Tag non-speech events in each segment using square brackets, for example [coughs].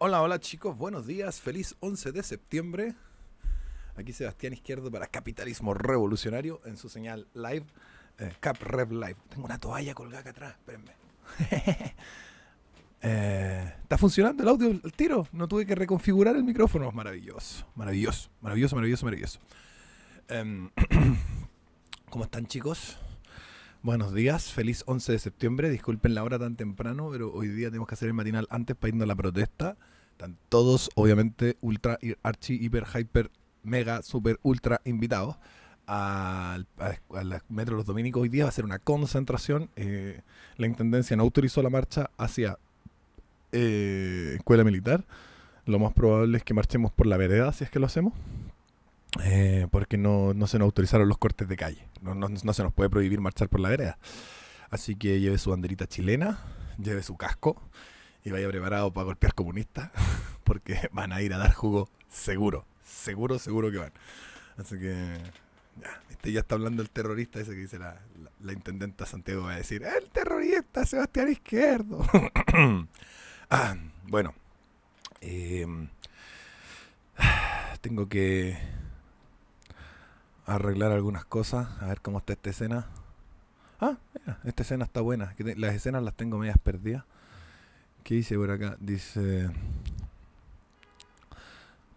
Hola, hola chicos, buenos días, feliz 11 de septiembre. Aquí Sebastián Izquierdo para Capitalismo Revolucionario en su señal live, eh, CapRevLive, Live. Tengo una toalla colgada acá atrás, espérenme. [laughs] Eh, ¿Está funcionando el audio el tiro? No tuve que reconfigurar el micrófono. Maravilloso, maravilloso, maravilloso, maravilloso, maravilloso. Em, [clears throat] ¿Cómo están chicos? Buenos días, feliz 11 de septiembre. Disculpen la hora tan temprano, pero hoy día tenemos que hacer el matinal antes para irnos a la protesta. Están todos, obviamente, ultra, archi, hiper, hyper, mega, super, ultra invitados al Metro Los Dominicos. Hoy día va a ser una concentración. Eh, la intendencia no autorizó la marcha hacia eh, Escuela Militar. Lo más probable es que marchemos por la vereda si es que lo hacemos. Eh, porque no, se nos autorizaron los cortes de calle. No, se nos puede prohibir marchar por la vereda. Así que lleve su banderita chilena, lleve su casco y vaya preparado para golpear comunistas, [laughs] porque van a ir a dar jugo seguro. Seguro, seguro que van. Así que ya, este ya está hablando el terrorista ese que dice la, intendenta Santiago va a decir, el terrorista Sebastián Izquierdo. [coughs] Ah, bueno, eh, [sighs] tengo que arreglar algunas cosas. A ver cómo está esta escena. Ah, mira, esta escena está buena. Las escenas las tengo medias perdidas. ¿Qué dice por acá? Dice...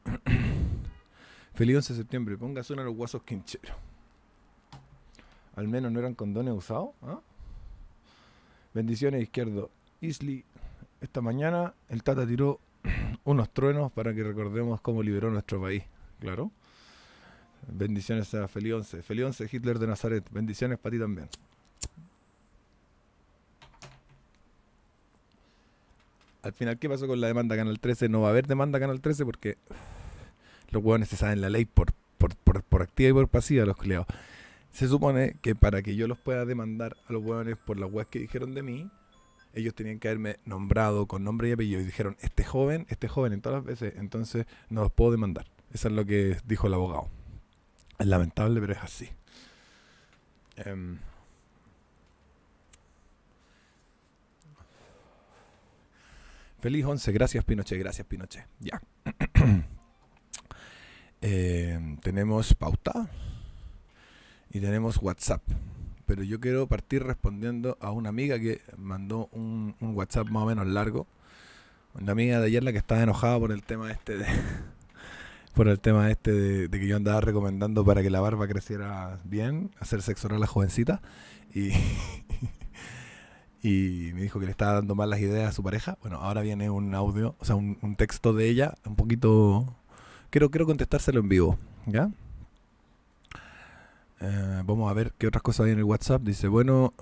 [coughs] Feliz 11 de septiembre. Ponga suena los guasos quincheros. Al menos no eran condones usados. ¿ah? Bendiciones, izquierdo. Isli, esta mañana el Tata tiró [coughs] unos truenos para que recordemos cómo liberó nuestro país. Claro. Bendiciones a Felionce. Felionce, Hitler de Nazaret. Bendiciones para ti también. Al final, ¿qué pasó con la demanda Canal 13? No va a haber demanda Canal 13 porque los huevones se saben la ley por, por, por, activa y por pasiva, los culeados. Se supone que para que yo los pueda demandar a los huevones por las webs que dijeron de mí, ellos tenían que haberme nombrado con nombre y apellido y dijeron, este joven, este joven en todas las veces, entonces no los puedo demandar. Eso es lo que dijo el abogado. Es lamentable, pero es así. Em, feliz once. gracias Pinochet, gracias Pinochet. Ya. [clears throat] Em, tenemos pauta y tenemos WhatsApp. Pero yo quiero partir respondiendo a una amiga que mandó un, WhatsApp más o menos largo. Una amiga de ayer la que estaba enojada por el tema este de por el tema este de, que yo andaba recomendando para que la barba creciera bien, hacer sexo oral a la jovencita. Y, [laughs] y me dijo que le estaba dando malas ideas a su pareja. Bueno, ahora viene un audio, o sea, un, un texto de ella, un poquito... Quiero, quiero contestárselo en vivo, ¿ya? Eh, vamos a ver qué otras cosas hay en el WhatsApp. Dice, bueno...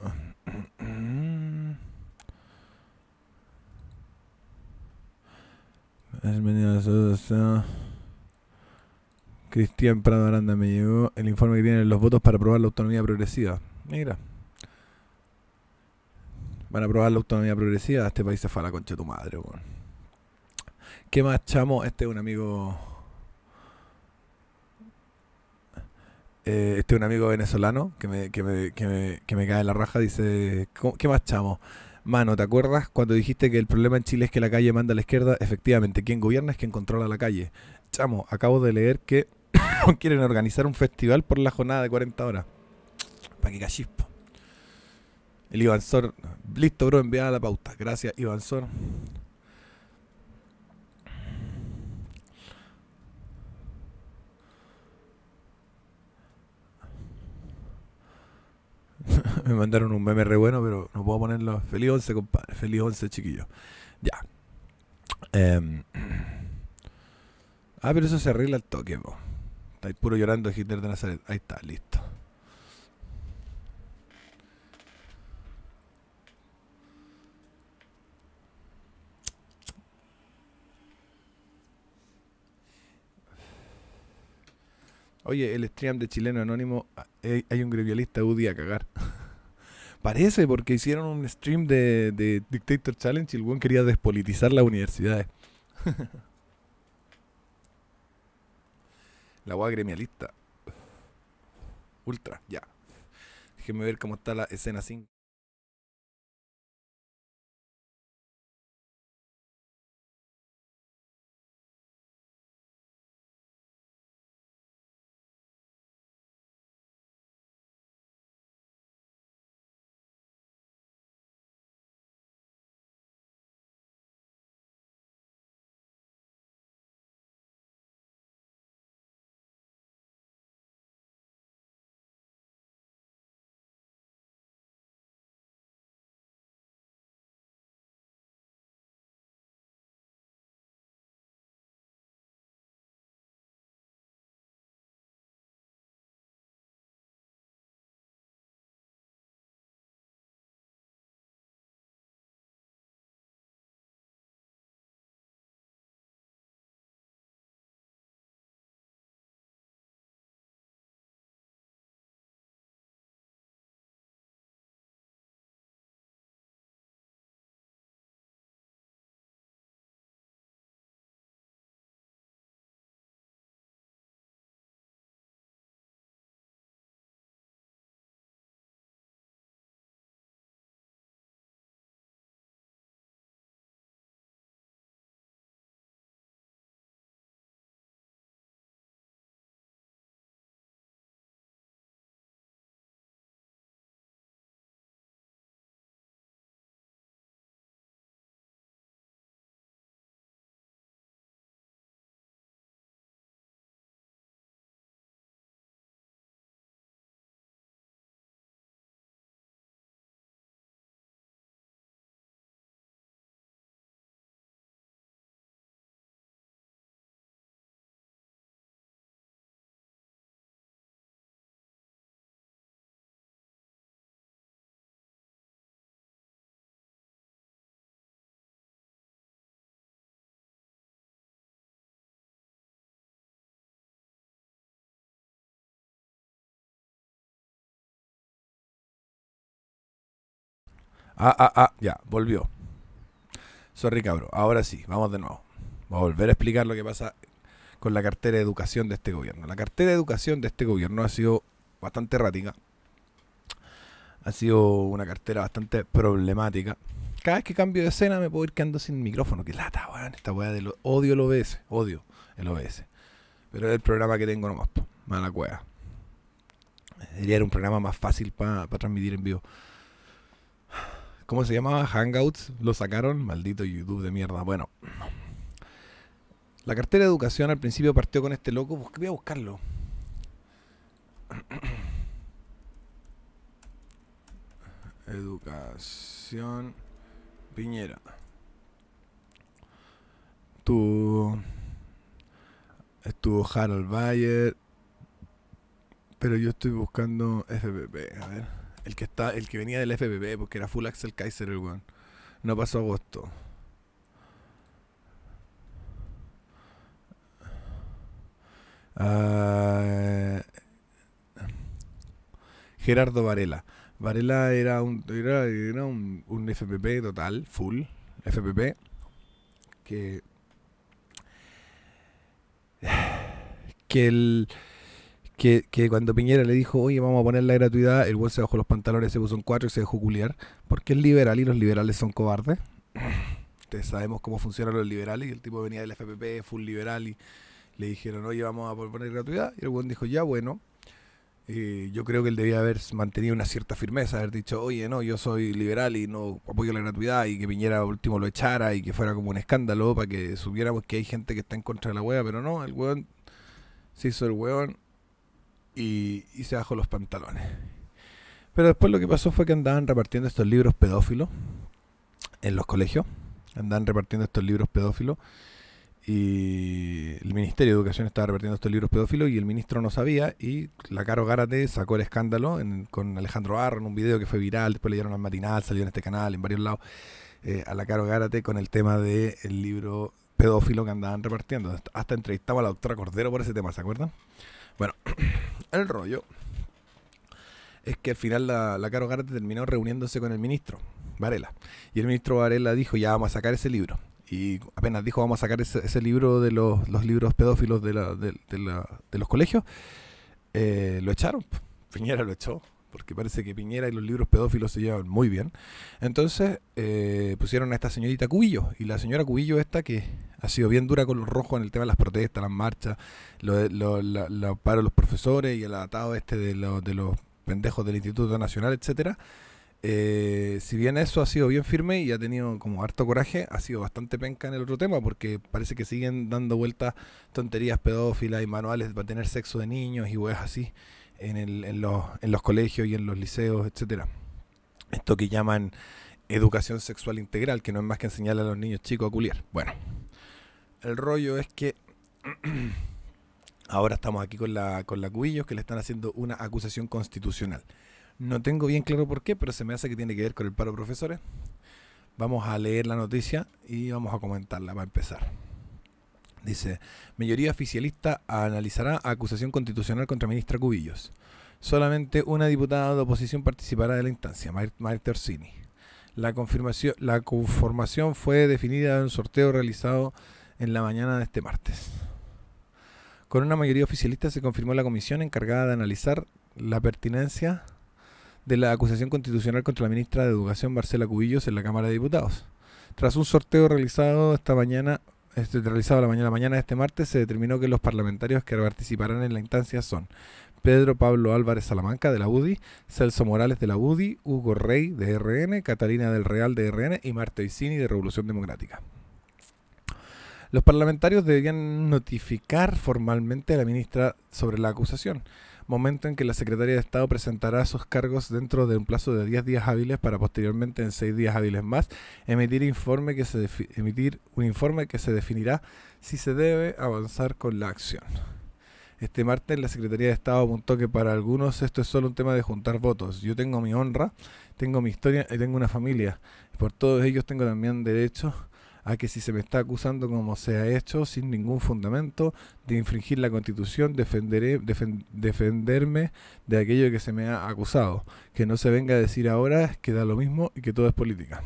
[clears throat] Cristian Prado Aranda me llegó el informe que tienen los votos para aprobar la autonomía progresiva. Mira. Van a aprobar la autonomía progresiva. Este país se fue a la concha de tu madre, weón. ¿Qué más, chamo? Este es un amigo. Eh, este es un amigo venezolano que me, cae en la raja. Dice: ¿Qué más, chamo? Mano, ¿te acuerdas cuando dijiste que el problema en Chile es que la calle manda a la izquierda? Efectivamente, quien gobierna es quien controla la calle. Chamo, acabo de leer que [laughs] quieren organizar un festival por la jornada de 40 horas. Para que cachispo. El Iván Sor, listo, bro, enviada la pauta. Gracias, Iván Sor. [laughs] Me mandaron un meme re bueno, pero no puedo ponerlo. Feliz 11, compadre. Feliz once chiquillo Ya. Em. [clears throat] Ah, pero eso se arregla El toque, vos ahí puro llorando Hitler de Nazaret. Ahí está, listo. Oye, el stream de Chileno Anónimo, ah, eh, hay un grevialista UDI a cagar. [laughs] Parece, porque hicieron un stream de, Dictator Challenge y el buen quería despolitizar las universidades. [laughs] La guada gremialista. Ultra, ya. Déjenme ver cómo está la escena 5. Ah, ah, ah, ya, volvió. Sorry, cabro. Ahora sí, vamos de nuevo. Voy a volver a explicar lo que pasa con la cartera de educación de este gobierno. La cartera de educación de este gobierno ha sido bastante errática. Ha sido una cartera bastante problemática. Cada vez que cambio de escena me puedo ir quedando sin micrófono. Qué lata, weón. Esta weá del odio el OBS. Odio el OBS. Pero es el programa que tengo nomás. Mala cueva. Sería un programa más fácil para transmitir en vivo. ¿Cómo se llamaba? Hangouts. Lo sacaron. Maldito YouTube de mierda. Bueno. La cartera de educación al principio partió con este loco. Voy a buscarlo. [clears throat] Educación Piñera. Estuvo, estuvo Harold Bayer. Pero yo estoy buscando FPP. A ver. El que, está, el que venía del FPP, porque era full Axel Kaiser el No pasó agosto. Ah, Gerardo Varela. Varela era un, un, un FPP total, full FPP, que [sighs] que el que, que, cuando Piñera le dijo, oye, vamos a poner la gratuidad, el buen se bajó los pantalones, se puso un cuatro y se dejó culiar, porque es liberal y los liberales son cobardes. Ustedes sabemos cómo funcionan los liberales y el tipo venía del FPP, fue liberal y le dijeron, oye, vamos a poner gratuidad. Y el buen dijo, ya, bueno. yo creo que él debía haber mantenido una cierta firmeza, haber dicho, oye, no, yo soy liberal y no apoyo la gratuidad y que Piñera último lo echara y que fuera como un escándalo para que supiéramos que hay gente que está en contra de la hueá, pero no, el hueón se hizo el weón y, se bajó los pantalones. Pero después lo que pasó fue que andaban repartiendo estos libros pedófilos en los colegios. Andaban repartiendo estos libros pedófilos y el Ministerio de Educación estaba repartiendo estos libros pedófilos y el ministro no sabía y la Caro Gárate sacó el escándalo con Alejandro Barro en un video que fue viral, después le dieron al matinal, salió en este canal, en varios lados, eh, a la Caro Gárate con el tema del libro pedófilo que andaban repartiendo. Hasta entrevistaba a la doctora Cordero por ese tema, ¿se acuerdan? Bueno, [clears throat] el rollo es que al final la, Caro Garte terminó reuniéndose con el ministro Varela. Y el ministro Varela dijo, ya vamos a sacar ese libro. Y apenas dijo, vamos a sacar ese, libro de los, libros pedófilos de, de, los colegios, eh, lo echaron. Piñera lo echó, porque parece que Piñera y los libros pedófilos se llevan muy bien. Entonces eh, pusieron a esta señorita Cubillo. Y la señora Cubillo esta que ha sido bien dura con los rojos en el tema de las protestas, las marchas, los lo, de los profesores y el atado este de, los pendejos del Instituto Nacional, etcétera. Eh, si bien eso ha sido bien firme y ha tenido como harto coraje, ha sido bastante penca en el otro tema porque parece que siguen dando vueltas tonterías pedófilas y manuales para tener sexo de niños y weas así en, los, colegios y en los liceos, etcétera. Esto que llaman educación sexual integral, que no es más que enseñarle a los niños chicos a culiar. Bueno el rollo es que [clears throat] ahora estamos aquí con la, con la Cubillos que le están haciendo una acusación constitucional. No tengo bien claro por qué, pero se me hace que tiene que ver con el paro profesores. Vamos a leer la noticia y vamos a comentarla para empezar. Dice, mayoría oficialista analizará acusación constitucional contra ministra Cubillos. Solamente una diputada de oposición participará de la instancia, Marta Orsini. La, confirmación, la conformación fue definida en un sorteo realizado en la mañana de este martes. Con una mayoría oficialista se confirmó la comisión encargada de analizar la pertinencia de la acusación constitucional contra la ministra de Educación Marcela Cubillos en la Cámara de Diputados. Tras un sorteo realizado esta mañana, este, realizado la mañana, mañana de este martes, se determinó que los parlamentarios que participarán en la instancia son Pedro Pablo Álvarez Salamanca de la UDI, Celso Morales de la UDI, Hugo Rey de RN, Catalina del Real de RN y Marta Isini de Revolución Democrática los parlamentarios deberían notificar formalmente a la ministra sobre la acusación, momento en que la Secretaría de Estado presentará sus cargos dentro de un plazo de 10 días hábiles para posteriormente en 6 días hábiles más emitir, emitir un informe que se definirá si se debe avanzar con la acción. Este martes la Secretaría de Estado apuntó que para algunos esto es solo un tema de juntar votos. Yo tengo mi honra, tengo mi historia y tengo una familia. Por todos ellos tengo también derecho a que si se me está acusando como se ha hecho sin ningún fundamento de infringir la constitución, defenderé, defenderme de aquello que se me ha acusado. Que no se venga a decir ahora que da lo mismo y que todo es política.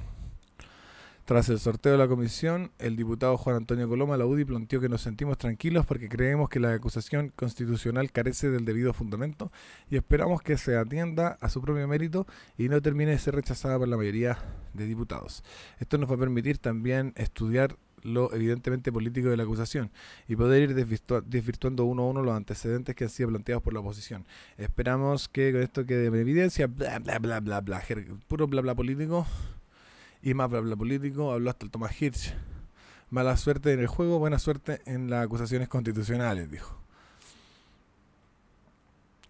Tras el sorteo de la comisión, el diputado Juan Antonio Coloma la UDI planteó que nos sentimos tranquilos porque creemos que la acusación constitucional carece del debido fundamento y esperamos que se atienda a su propio mérito y no termine de ser rechazada por la mayoría de diputados. Esto nos va a permitir también estudiar lo evidentemente político de la acusación y poder ir desvirtuando uno a uno los antecedentes que han sido planteados por la oposición. Esperamos que con esto quede en evidencia, bla, bla, bla, bla, bla, puro bla, bla político y más bla político, habló hasta el Thomas Hirsch. Mala suerte en el juego, buena suerte en las acusaciones constitucionales, dijo.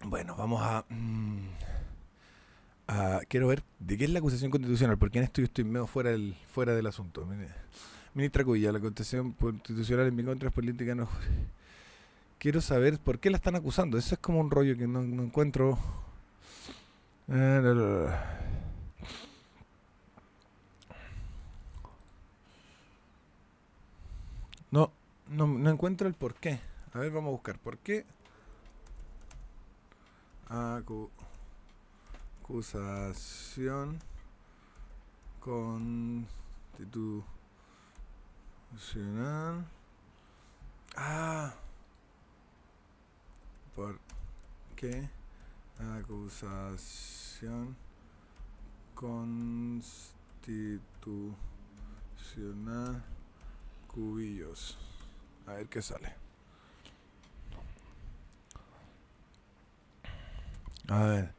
Bueno, vamos a, mm, Quiero ver de qué es la acusación constitucional, porque en esto yo estoy medio fuera del, fuera del asunto. Ministra Cuya, la acusación constitucional en mi contra es política. No, quiero saber por qué la están acusando. Eso es como un rollo que no, encuentro. Eh, No, encuentro el por qué. A ver, vamos a buscar. ¿Por qué? Acusación constitucional. Ah. ¿Por qué? Acusación constitucional. Cubillos. A ver qué sale. A ver.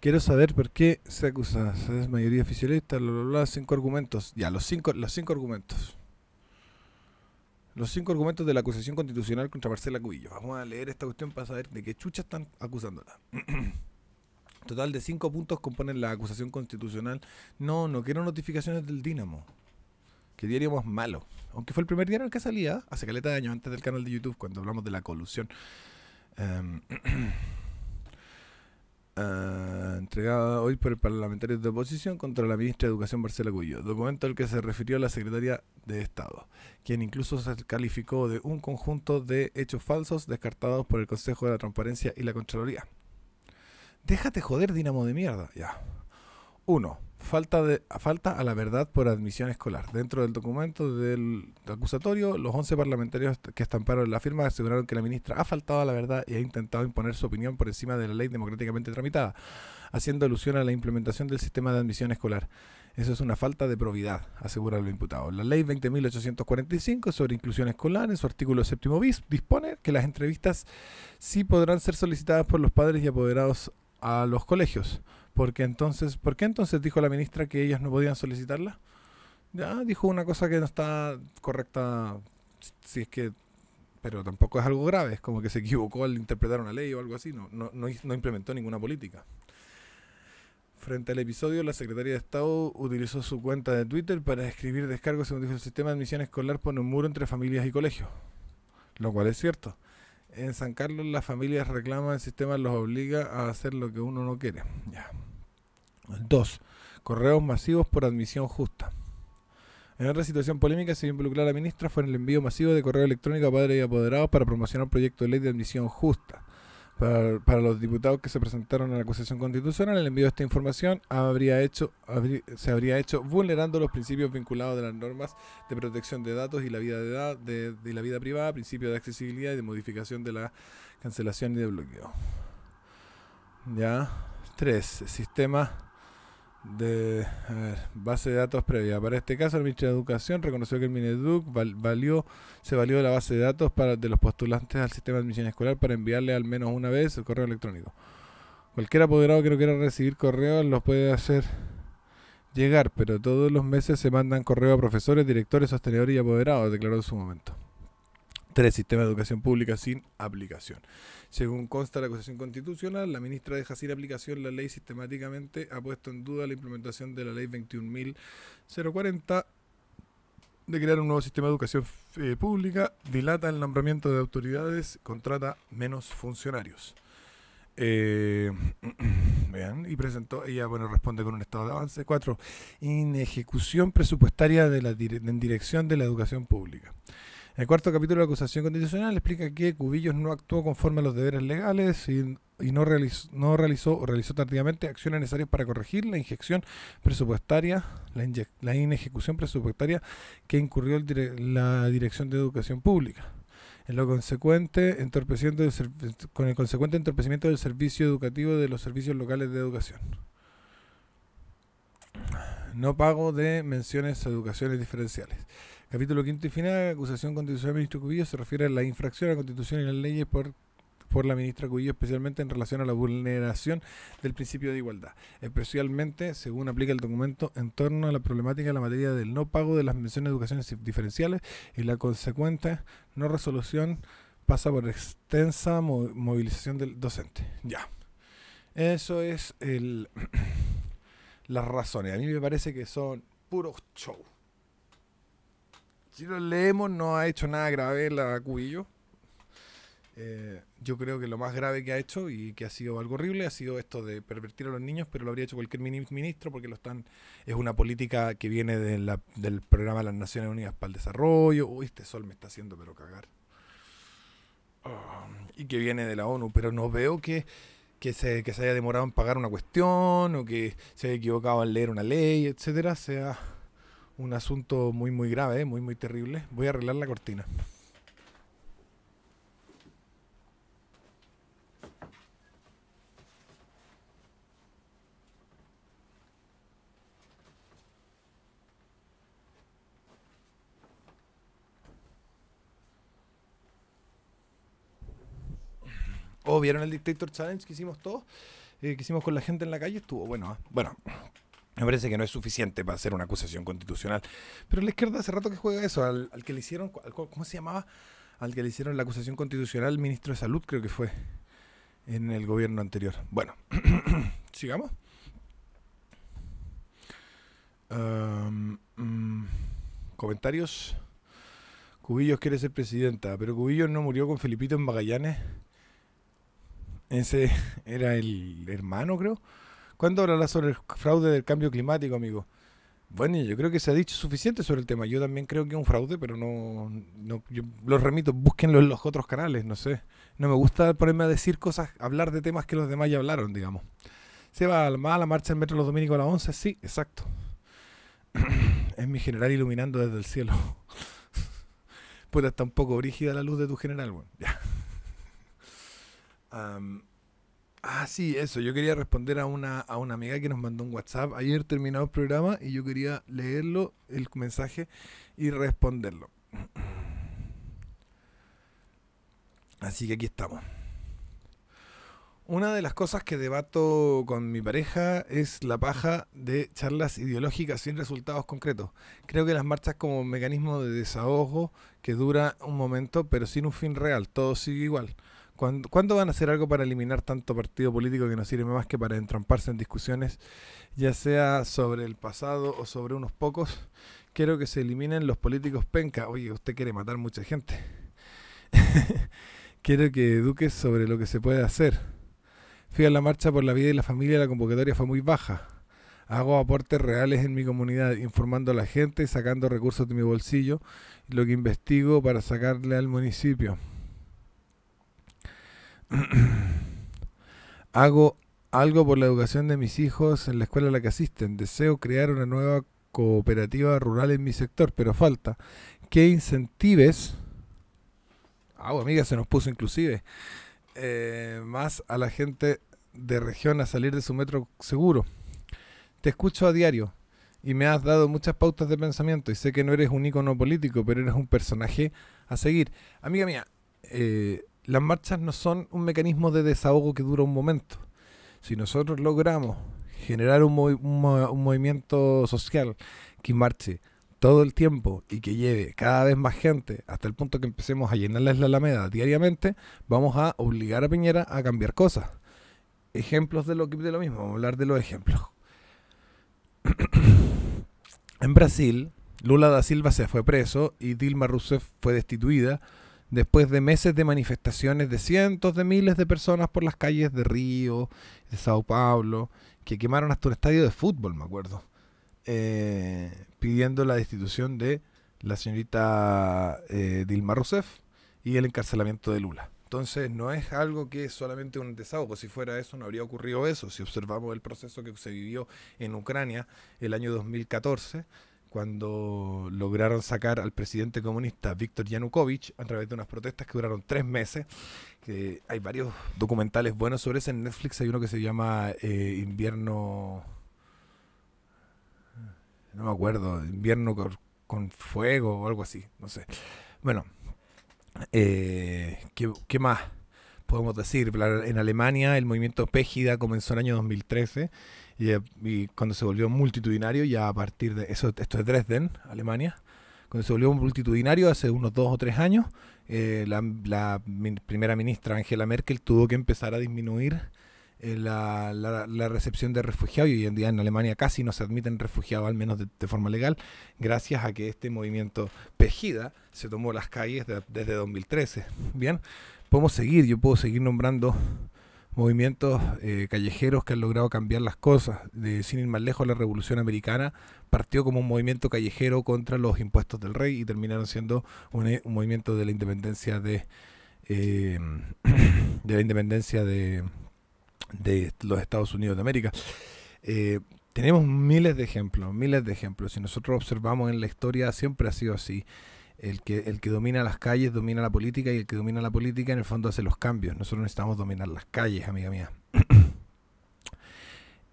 Quiero saber por qué se acusa. Es mayoría oficialista, bla, bla, cinco argumentos. Ya, los cinco, los cinco argumentos. Los cinco argumentos de la acusación constitucional contra Marcela Cubillo. Vamos a leer esta cuestión para saber de qué chucha están acusándola. [clears throat] Total de cinco puntos componen la acusación constitucional. No, no quiero notificaciones del Dínamo. ...que diario malo. Aunque fue el primer diario en el que salía, hace caleta de años, antes del canal de YouTube, cuando hablamos de la colusión. Em, [clears throat] eh, entregada hoy por el parlamentario de oposición contra la ministra de Educación Marcela Cuyo, documento al que se refirió la secretaria de Estado, quien incluso se calificó de un conjunto de hechos falsos descartados por el Consejo de la Transparencia y la Contraloría. Déjate joder, dinamo de mierda, ya. ...uno falta, de, falta a la verdad por admisión escolar. Dentro del documento del acusatorio, los 11 parlamentarios que estamparon la firma aseguraron que la ministra ha faltado a la verdad y ha intentado imponer su opinión por encima de la ley democráticamente tramitada, haciendo alusión a la implementación del sistema de admisión escolar. Eso es una falta de probidad, asegura el imputado. La ley 20.845 sobre inclusión escolar, en su artículo séptimo bis, dispone que las entrevistas sí podrán ser solicitadas por los padres y apoderados a los colegios. Porque entonces, ¿por qué entonces dijo la ministra que ellas no podían solicitarla? Ya dijo una cosa que no está correcta, si es que, pero tampoco es algo grave, es como que se equivocó al interpretar una ley o algo así, no, no, no, implementó ninguna política. Frente al episodio, la secretaria de Estado utilizó su cuenta de Twitter para escribir descargos, según el sistema de admisión escolar, pone un muro entre familias y colegios. Lo cual es cierto. En San Carlos las familias reclaman, el sistema los obliga a hacer lo que uno no quiere. Dos, correos masivos por admisión justa. En otra situación polémica se involucra a la ministra fue en el envío masivo de correo electrónico a padres y apoderados para promocionar un proyecto de ley de admisión justa. Para, los diputados que se presentaron a la acusación constitucional, el envío de esta información habría hecho, se habría hecho vulnerando los principios vinculados de las normas de protección de datos y la vida de, edad, de, la vida privada, principios de accesibilidad y de modificación de la cancelación y de bloqueo. Ya. tres Sistema de base de datos previa. Para este caso, el Ministerio de Educación reconoció que el Mineduc valió, se valió de la base de datos para, de los postulantes al sistema de admisión escolar para enviarle al menos una vez el correo electrónico. Cualquier apoderado que no quiera recibir correos los puede hacer llegar, pero todos los meses se mandan correo a profesores, directores, sostenedores y apoderados, declaró en su momento. Sistema de Educación Pública sin aplicación. Según consta la acusación constitucional, la ministra deja sin aplicación la ley sistemáticamente, ha puesto en duda la implementación de la ley 21.040 de crear un nuevo sistema de educación eh, pública, dilata el nombramiento de autoridades, contrata menos funcionarios. Eh, [clears throat] vean, y presentó, ella bueno, responde con un estado de avance. 4. Inejecución presupuestaria de la en dirección de la educación pública. El cuarto capítulo de la acusación constitucional explica que Cubillos no actuó conforme a los deberes legales y, no, realizó, no realizó o realizó tardíamente acciones necesarias para corregir la inyección presupuestaria, la, inejecución presupuestaria que incurrió la Dirección de Educación Pública. En lo consecuente, entorpeciendo con el consecuente entorpecimiento del servicio educativo de los servicios locales de educación. No pago de menciones a educaciones diferenciales. Capítulo quinto y final, acusación constitucional del ministro Cubillo se refiere a la infracción a la constitución y las leyes por por la ministra Cubillo, especialmente en relación a la vulneración del principio de igualdad, especialmente, según aplica el documento, en torno a la problemática de la materia del no pago de las menciones de educaciones diferenciales y la consecuente no resolución pasa por extensa movilización del docente. Ya. Eso es [clears throat] las razones. A mí me parece que son puros show si lo leemos, no ha hecho nada grave la Cubillo. Eh, yo creo que lo más grave que ha hecho y que ha sido algo horrible ha sido esto de pervertir a los niños, pero lo habría hecho cualquier ministro porque lo están es una política que viene del programa de las Naciones Unidas para el Desarrollo. Uy, este sol me está haciendo pero cagar. Ah, y que viene de la ONU, pero no veo que, se, que se haya demorado en pagar una cuestión o que se haya equivocado en leer una ley, etcétera, sea un asunto muy, muy grave, muy, muy terrible. Voy a arreglar la cortina. ¿O oh, ¿vieron el Dictator Challenge que hicimos todos? Eh, que hicimos con la gente en la calle? Estuvo bueno. ¿ah? Bueno, me parece que no es suficiente para hacer una acusación constitucional. Pero la izquierda hace rato que juega eso, al, al que le hicieron, ¿cómo se llamaba? Al que le hicieron la acusación constitucional, ministro de Salud creo que fue, en el gobierno anterior. Bueno, [coughs] sigamos. Mm, comentarios. Cubillos quiere ser presidenta, pero Cubillos no murió con Felipito en Magallanes. Ese [laughs] era el hermano, creo. ¿Cuándo hablarás sobre el fraude del cambio climático, amigo? Bueno, yo creo que se ha dicho suficiente sobre el tema. Yo también creo que es un fraude, pero no, los remito, búsquenlo en los otros canales, no sé. No me gusta ponerme a decir cosas, hablar de temas que los demás ya hablaron, digamos. ¿Se va a la marcha del metro los domingos a las 11? Sí, exacto. [clears throat] es mi general iluminando desde el cielo. [laughs] Pues está un poco brígida la luz de tu general, bueno. Ya. [laughs] Ah, sí, eso. Yo quería responder a una, amiga que nos mandó un WhatsApp. Ayer terminado el programa y yo quería leerlo, el mensaje, y responderlo. [clears throat] Así que aquí estamos. Una de las cosas que debato con mi pareja es la paja de charlas ideológicas sin resultados concretos. Creo que las marchas como mecanismo de desahogo que dura un momento pero sin un fin real, todo sigue igual. ¿Cuándo, van a hacer algo para eliminar tanto partido político que no sirve más que para entramparse en discusiones, ya sea sobre el pasado o sobre unos pocos? Quiero que se eliminen los políticos penca. Oye, usted quiere matar mucha gente. [laughs] Quiero que eduques sobre lo que se puede hacer. Fui la marcha por la vida y la familia, la convocatoria fue muy baja. Hago aportes reales en mi comunidad, informando a la gente, sacando recursos de mi bolsillo, lo que investigo para sacarle al municipio. [clears throat] Hago algo por la educación de mis hijos en la escuela a la que asisten. Deseo crear una nueva cooperativa rural en mi sector, pero falta que incentives. Ah, oh, amiga, se nos puso inclusive. Eh, más a la gente de región a salir de su metro seguro. Te escucho a diario y me has dado muchas pautas de pensamiento y sé que no eres un icono político, pero eres un personaje a seguir. Amiga mía, eh, las marchas no son un mecanismo de desahogo que dura un momento. Si nosotros logramos generar un, movimiento social que marche todo el tiempo y que lleve cada vez más gente hasta el punto que empecemos a llenar la Alameda diariamente, vamos a obligar a Piñera a cambiar cosas. Ejemplos de lo, de lo mismo, vamos a hablar de los ejemplos. [coughs] en Brasil, Lula da Silva se fue preso y Dilma Rousseff fue destituida después de meses de manifestaciones de cientos de miles de personas por las calles de Río, de Sao Paulo, que quemaron hasta un estadio de fútbol, me acuerdo, eh, pidiendo la destitución de la señorita eh, Dilma Rousseff y el encarcelamiento de Lula. Entonces no es algo que es solamente un desahogo, pues si fuera eso no habría ocurrido eso, si observamos el proceso que se vivió en Ucrania el año 2014 cuando lograron sacar al presidente comunista Víctor Yanukovych a través de unas protestas que duraron tres meses. Que hay varios documentales buenos sobre eso en Netflix. Hay uno que se llama eh, Invierno. No me acuerdo, Invierno con, Fuego o algo así, no sé. Bueno, eh, ¿qué, ¿qué más podemos decir? En Alemania el movimiento Pégida comenzó en el año 2013 eh, y, cuando se volvió multitudinario, ya a partir de eso, esto es Dresden, Alemania, cuando se volvió multitudinario hace unos dos o tres años, eh, la, primera ministra Angela Merkel tuvo que empezar a disminuir eh, la, recepción de refugiados y hoy en día en Alemania casi no se admiten refugiados, al menos de, forma legal, gracias a que este movimiento Pejida se tomó las calles desde 2013. Bien, podemos seguir, yo puedo seguir nombrando movimientos eh, callejeros que han logrado cambiar las cosas. De, sin ir más lejos, la Revolución Americana partió como un movimiento callejero contra los impuestos del rey y terminaron siendo un, eh, movimiento de la independencia de, em, [coughs] de la independencia de, los Estados Unidos de América. Eh, tenemos miles de ejemplos, miles de ejemplos. Si nosotros observamos en la historia, siempre ha sido así el que, el que domina las calles domina la política y el que domina la política en el fondo hace los cambios. Nosotros necesitamos dominar las calles, amiga mía. [coughs]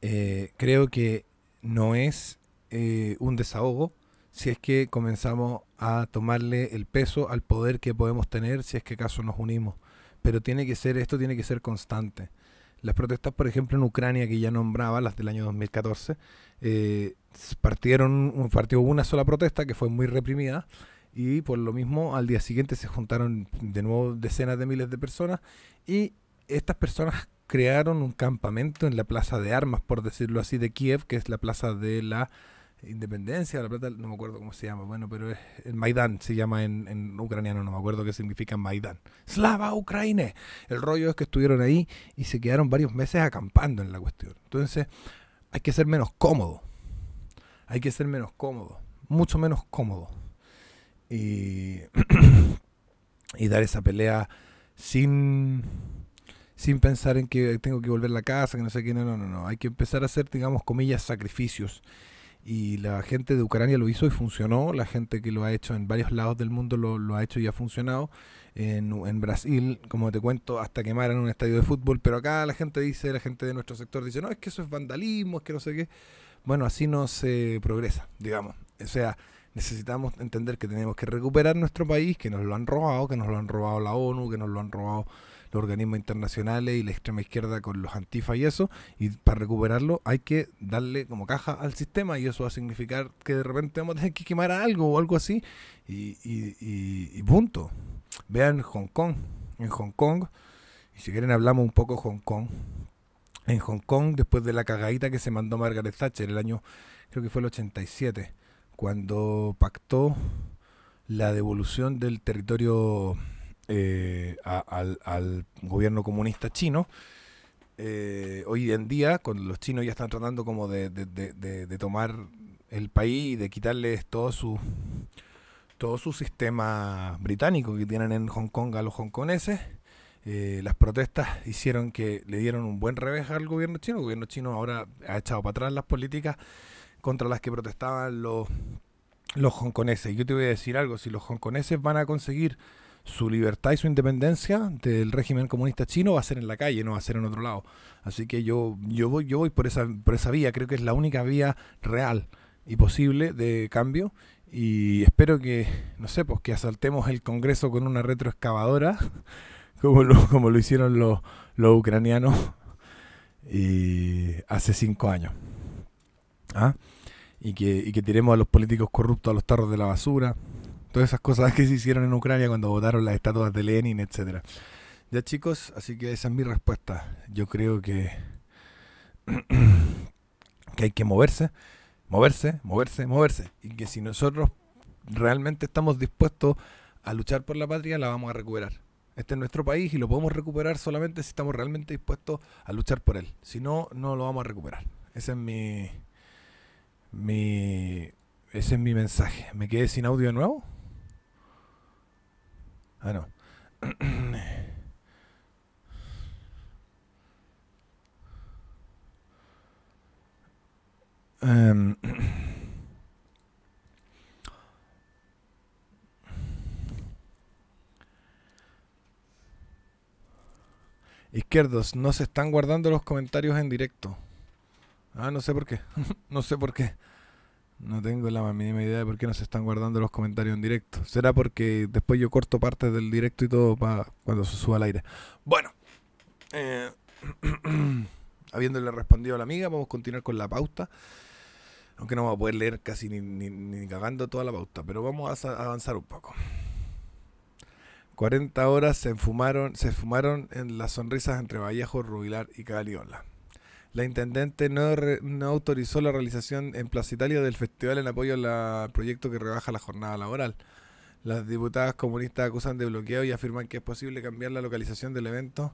Eh, creo que no es eh, un desahogo si es que comenzamos a tomarle el peso al poder que podemos tener si es que acaso nos unimos. Pero tiene que ser, esto tiene que ser constante. Las protestas, por ejemplo, en Ucrania, que ya nombraba, las del año 2014, eh, partieron, partió una sola protesta que fue muy reprimida, y por lo mismo al día siguiente se juntaron de nuevo decenas de miles de personas y estas personas crearon un campamento en la plaza de armas, por decirlo así, de Kiev, que es la plaza de la independencia, la plata, no me acuerdo cómo se llama, bueno, pero es el Maidán, se llama en, en ucraniano, no me acuerdo qué significa Maidán. Slava Ucraine. El rollo es que estuvieron ahí y se quedaron varios meses acampando en la cuestión. Entonces, hay que ser menos cómodo. Hay que ser menos cómodo, mucho menos cómodo y, [clears throat] y dar esa pelea sin, sin pensar en que tengo que volver a la casa, que no sé qué, no, no, no, no. Hay que empezar a hacer, digamos, comillas, sacrificios. Y la gente de Ucrania lo hizo y funcionó, la gente que lo ha hecho en varios lados del mundo lo, lo ha hecho y ha funcionado. En, en, Brasil, como te cuento, hasta quemaron un estadio de fútbol, pero acá la gente dice, la gente de nuestro sector dice, no, es que eso es vandalismo, es que no sé qué. Bueno, así no se progresa, digamos. O sea, necesitamos entender que tenemos que recuperar nuestro país, que nos lo han robado, que nos lo han robado la ONU, que nos lo han robado los organismos internacionales y la extrema izquierda con los antifa y eso, y para recuperarlo hay que darle como caja al sistema y eso va a significar que de repente vamos a tener que quemar algo o algo así y, punto. Vean Hong Kong, en Hong Kong, y si quieren hablamos un poco de Hong Kong, en Hong Kong después de la cagadita que se mandó Margaret Thatcher el año, creo que fue el 87 cuando pactó la devolución del territorio eh, al, gobierno comunista chino. Eh, hoy en día, cuando los chinos ya están tratando como de, tomar el país y de quitarles todo su, todo su sistema británico que tienen en Hong Kong a los hongkoneses, eh, las protestas hicieron que le dieron un buen revés al gobierno chino. El gobierno chino ahora ha echado para atrás las políticas contra las que protestaban los, los hongkoneses. Yo te voy a decir algo, si los hongkoneses van a conseguir su libertad y su independencia del régimen comunista chino va a ser en la calle, no va a ser en otro lado. Así que yo, yo voy, yo voy por esa, por esa vía, creo que es la única vía real y posible de cambio. Y espero que, no sé, pues que asaltemos el Congreso con una retroexcavadora, [laughs] como lo, como lo hicieron los, los ucranianos hace cinco años. ¿ah? y, que, tiremos a los políticos corruptos a los tarros de la basura. Todas esas cosas [laughs] que se hicieron en Ucrania cuando votaron las estatuas de Lenin, etcétera. Ya chicos, así que esa es mi respuesta. Yo creo que, [clears throat] que hay que moverse, moverse, moverse, moverse. Y que si nosotros realmente estamos dispuestos a luchar por la patria, la vamos a recuperar. Este es nuestro país y lo podemos recuperar solamente si estamos realmente dispuestos a luchar por él. Si no, no lo vamos a recuperar. Ese es mi, mi, ese es mi mensaje. ¿Me quedé sin audio de nuevo? Ah, no. [clears throat] Em, [clears throat] Izquierdos, no se están guardando los comentarios en directo. Ah, no sé por qué. [laughs] no sé por qué. No tengo la mínima idea de por qué no están guardando los comentarios en directo. Será porque después yo corto partes del directo y todo para cuando se suba al aire. Bueno, eh, [clears throat] habiéndole respondido a la amiga, vamos a continuar con la pauta. Aunque no vamos a poder leer casi ni, ni, cagando toda la pauta, pero vamos a avanzar un poco. 40 horas se fumaron, se fumaron en las sonrisas entre Vallejo, Rubilar y Caliola la intendente no, autorizó la realización en Plaza Italia del festival en apoyo al proyecto que rebaja la jornada laboral. Las diputadas comunistas acusan de bloqueo y afirman que es posible cambiar la localización del evento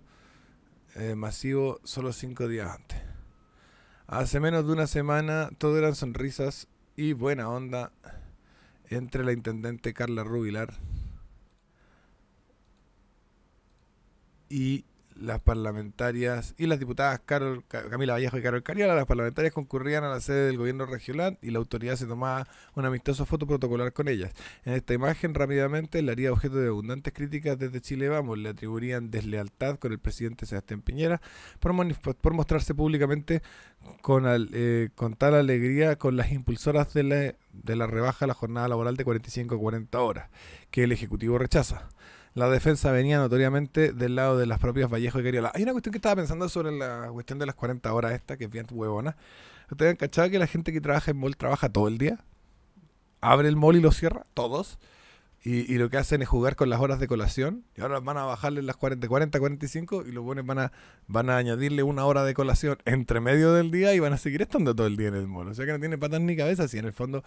eh, masivo solo cinco días antes. Hace menos de una semana todo eran sonrisas y buena onda entre la intendente Carla Rubilar y las parlamentarias y las diputadas Carol, Camila Vallejo y Carol Cariola, las parlamentarias concurrían a la sede del gobierno regional y la autoridad se tomaba una amistosa foto protocolar con ellas. En esta imagen rápidamente le haría objeto de abundantes críticas desde Chile Vamos, le atribuirían deslealtad con el presidente Sebastián Piñera por, por mostrarse públicamente con, eh, con tal alegría con las impulsoras de la, de la rebaja a la jornada laboral de 45 a 40 horas, que el Ejecutivo rechaza la defensa venía notoriamente del lado de las propias Vallejo y Cariola. Hay una cuestión que estaba pensando sobre la cuestión de las 40 horas esta, que es bien huevona. ¿Ustedes han cachado que la gente que trabaja en mall trabaja todo el día? Abre el mall y lo cierra, todos. Y, lo que hacen es jugar con las horas de colación. Y ahora van a bajarle las 40, 40, 45 y los buenos van a, van a añadirle una hora de colación entre medio del día y van a seguir estando todo el día en el mall. O sea que no tiene patas ni cabeza si en el fondo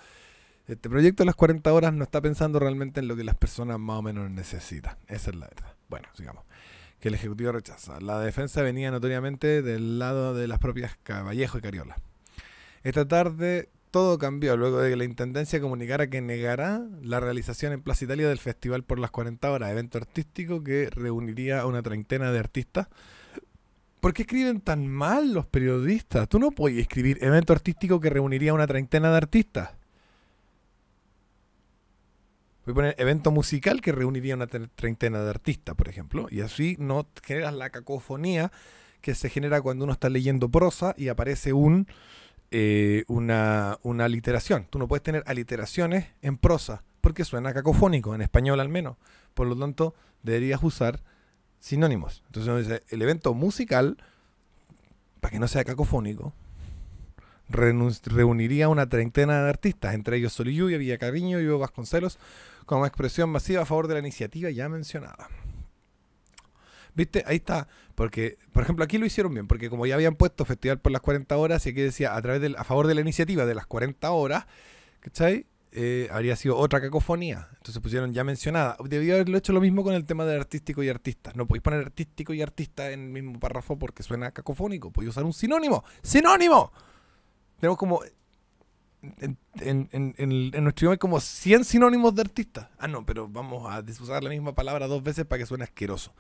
este proyecto de las 40 horas no está pensando realmente en lo que las personas más o menos necesitan. Esa es la verdad. Bueno, sigamos. Que el Ejecutivo rechaza. La defensa venía notoriamente del lado de las propias Caballejo y Cariola. Esta tarde todo cambió luego de que la Intendencia comunicara que negará la realización en Plaza Italia del Festival por las 40 horas, evento artístico que reuniría a una treintena de artistas. ¿Por qué escriben tan mal los periodistas? Tú no puedes escribir evento artístico que reuniría a una treintena de artistas voy a poner evento musical que reuniría una treintena de artistas, por ejemplo, y así no generas la cacofonía que se genera cuando uno está leyendo prosa y aparece un, eh, una, una aliteración. Tú no puedes tener aliteraciones en prosa porque suena cacofónico, en español al menos. Por lo tanto, deberías usar sinónimos. Entonces dice, el evento musical, para que no sea cacofónico, reuniría una treintena de artistas, entre ellos Sol y Lluvia, y Hugo Vasconcelos, como expresión masiva a favor de la iniciativa ya mencionada. ¿Viste? Ahí está. Porque, por ejemplo, aquí lo hicieron bien, porque como ya habían puesto Festival por las 40 horas, y aquí decía a través a favor de la iniciativa de las 40 horas, ¿cachai? Eh, habría sido otra cacofonía. Entonces pusieron ya mencionada. Debía haberlo hecho lo mismo con el tema de artístico y artista. No podéis poner artístico y artista en el mismo párrafo porque suena cacofónico. Podéis usar un sinónimo. ¡Sinónimo! Tenemos como. En, nuestro idioma hay como 100 sinónimos de artista. Ah, no, pero vamos a usar la misma palabra dos veces para que suene asqueroso.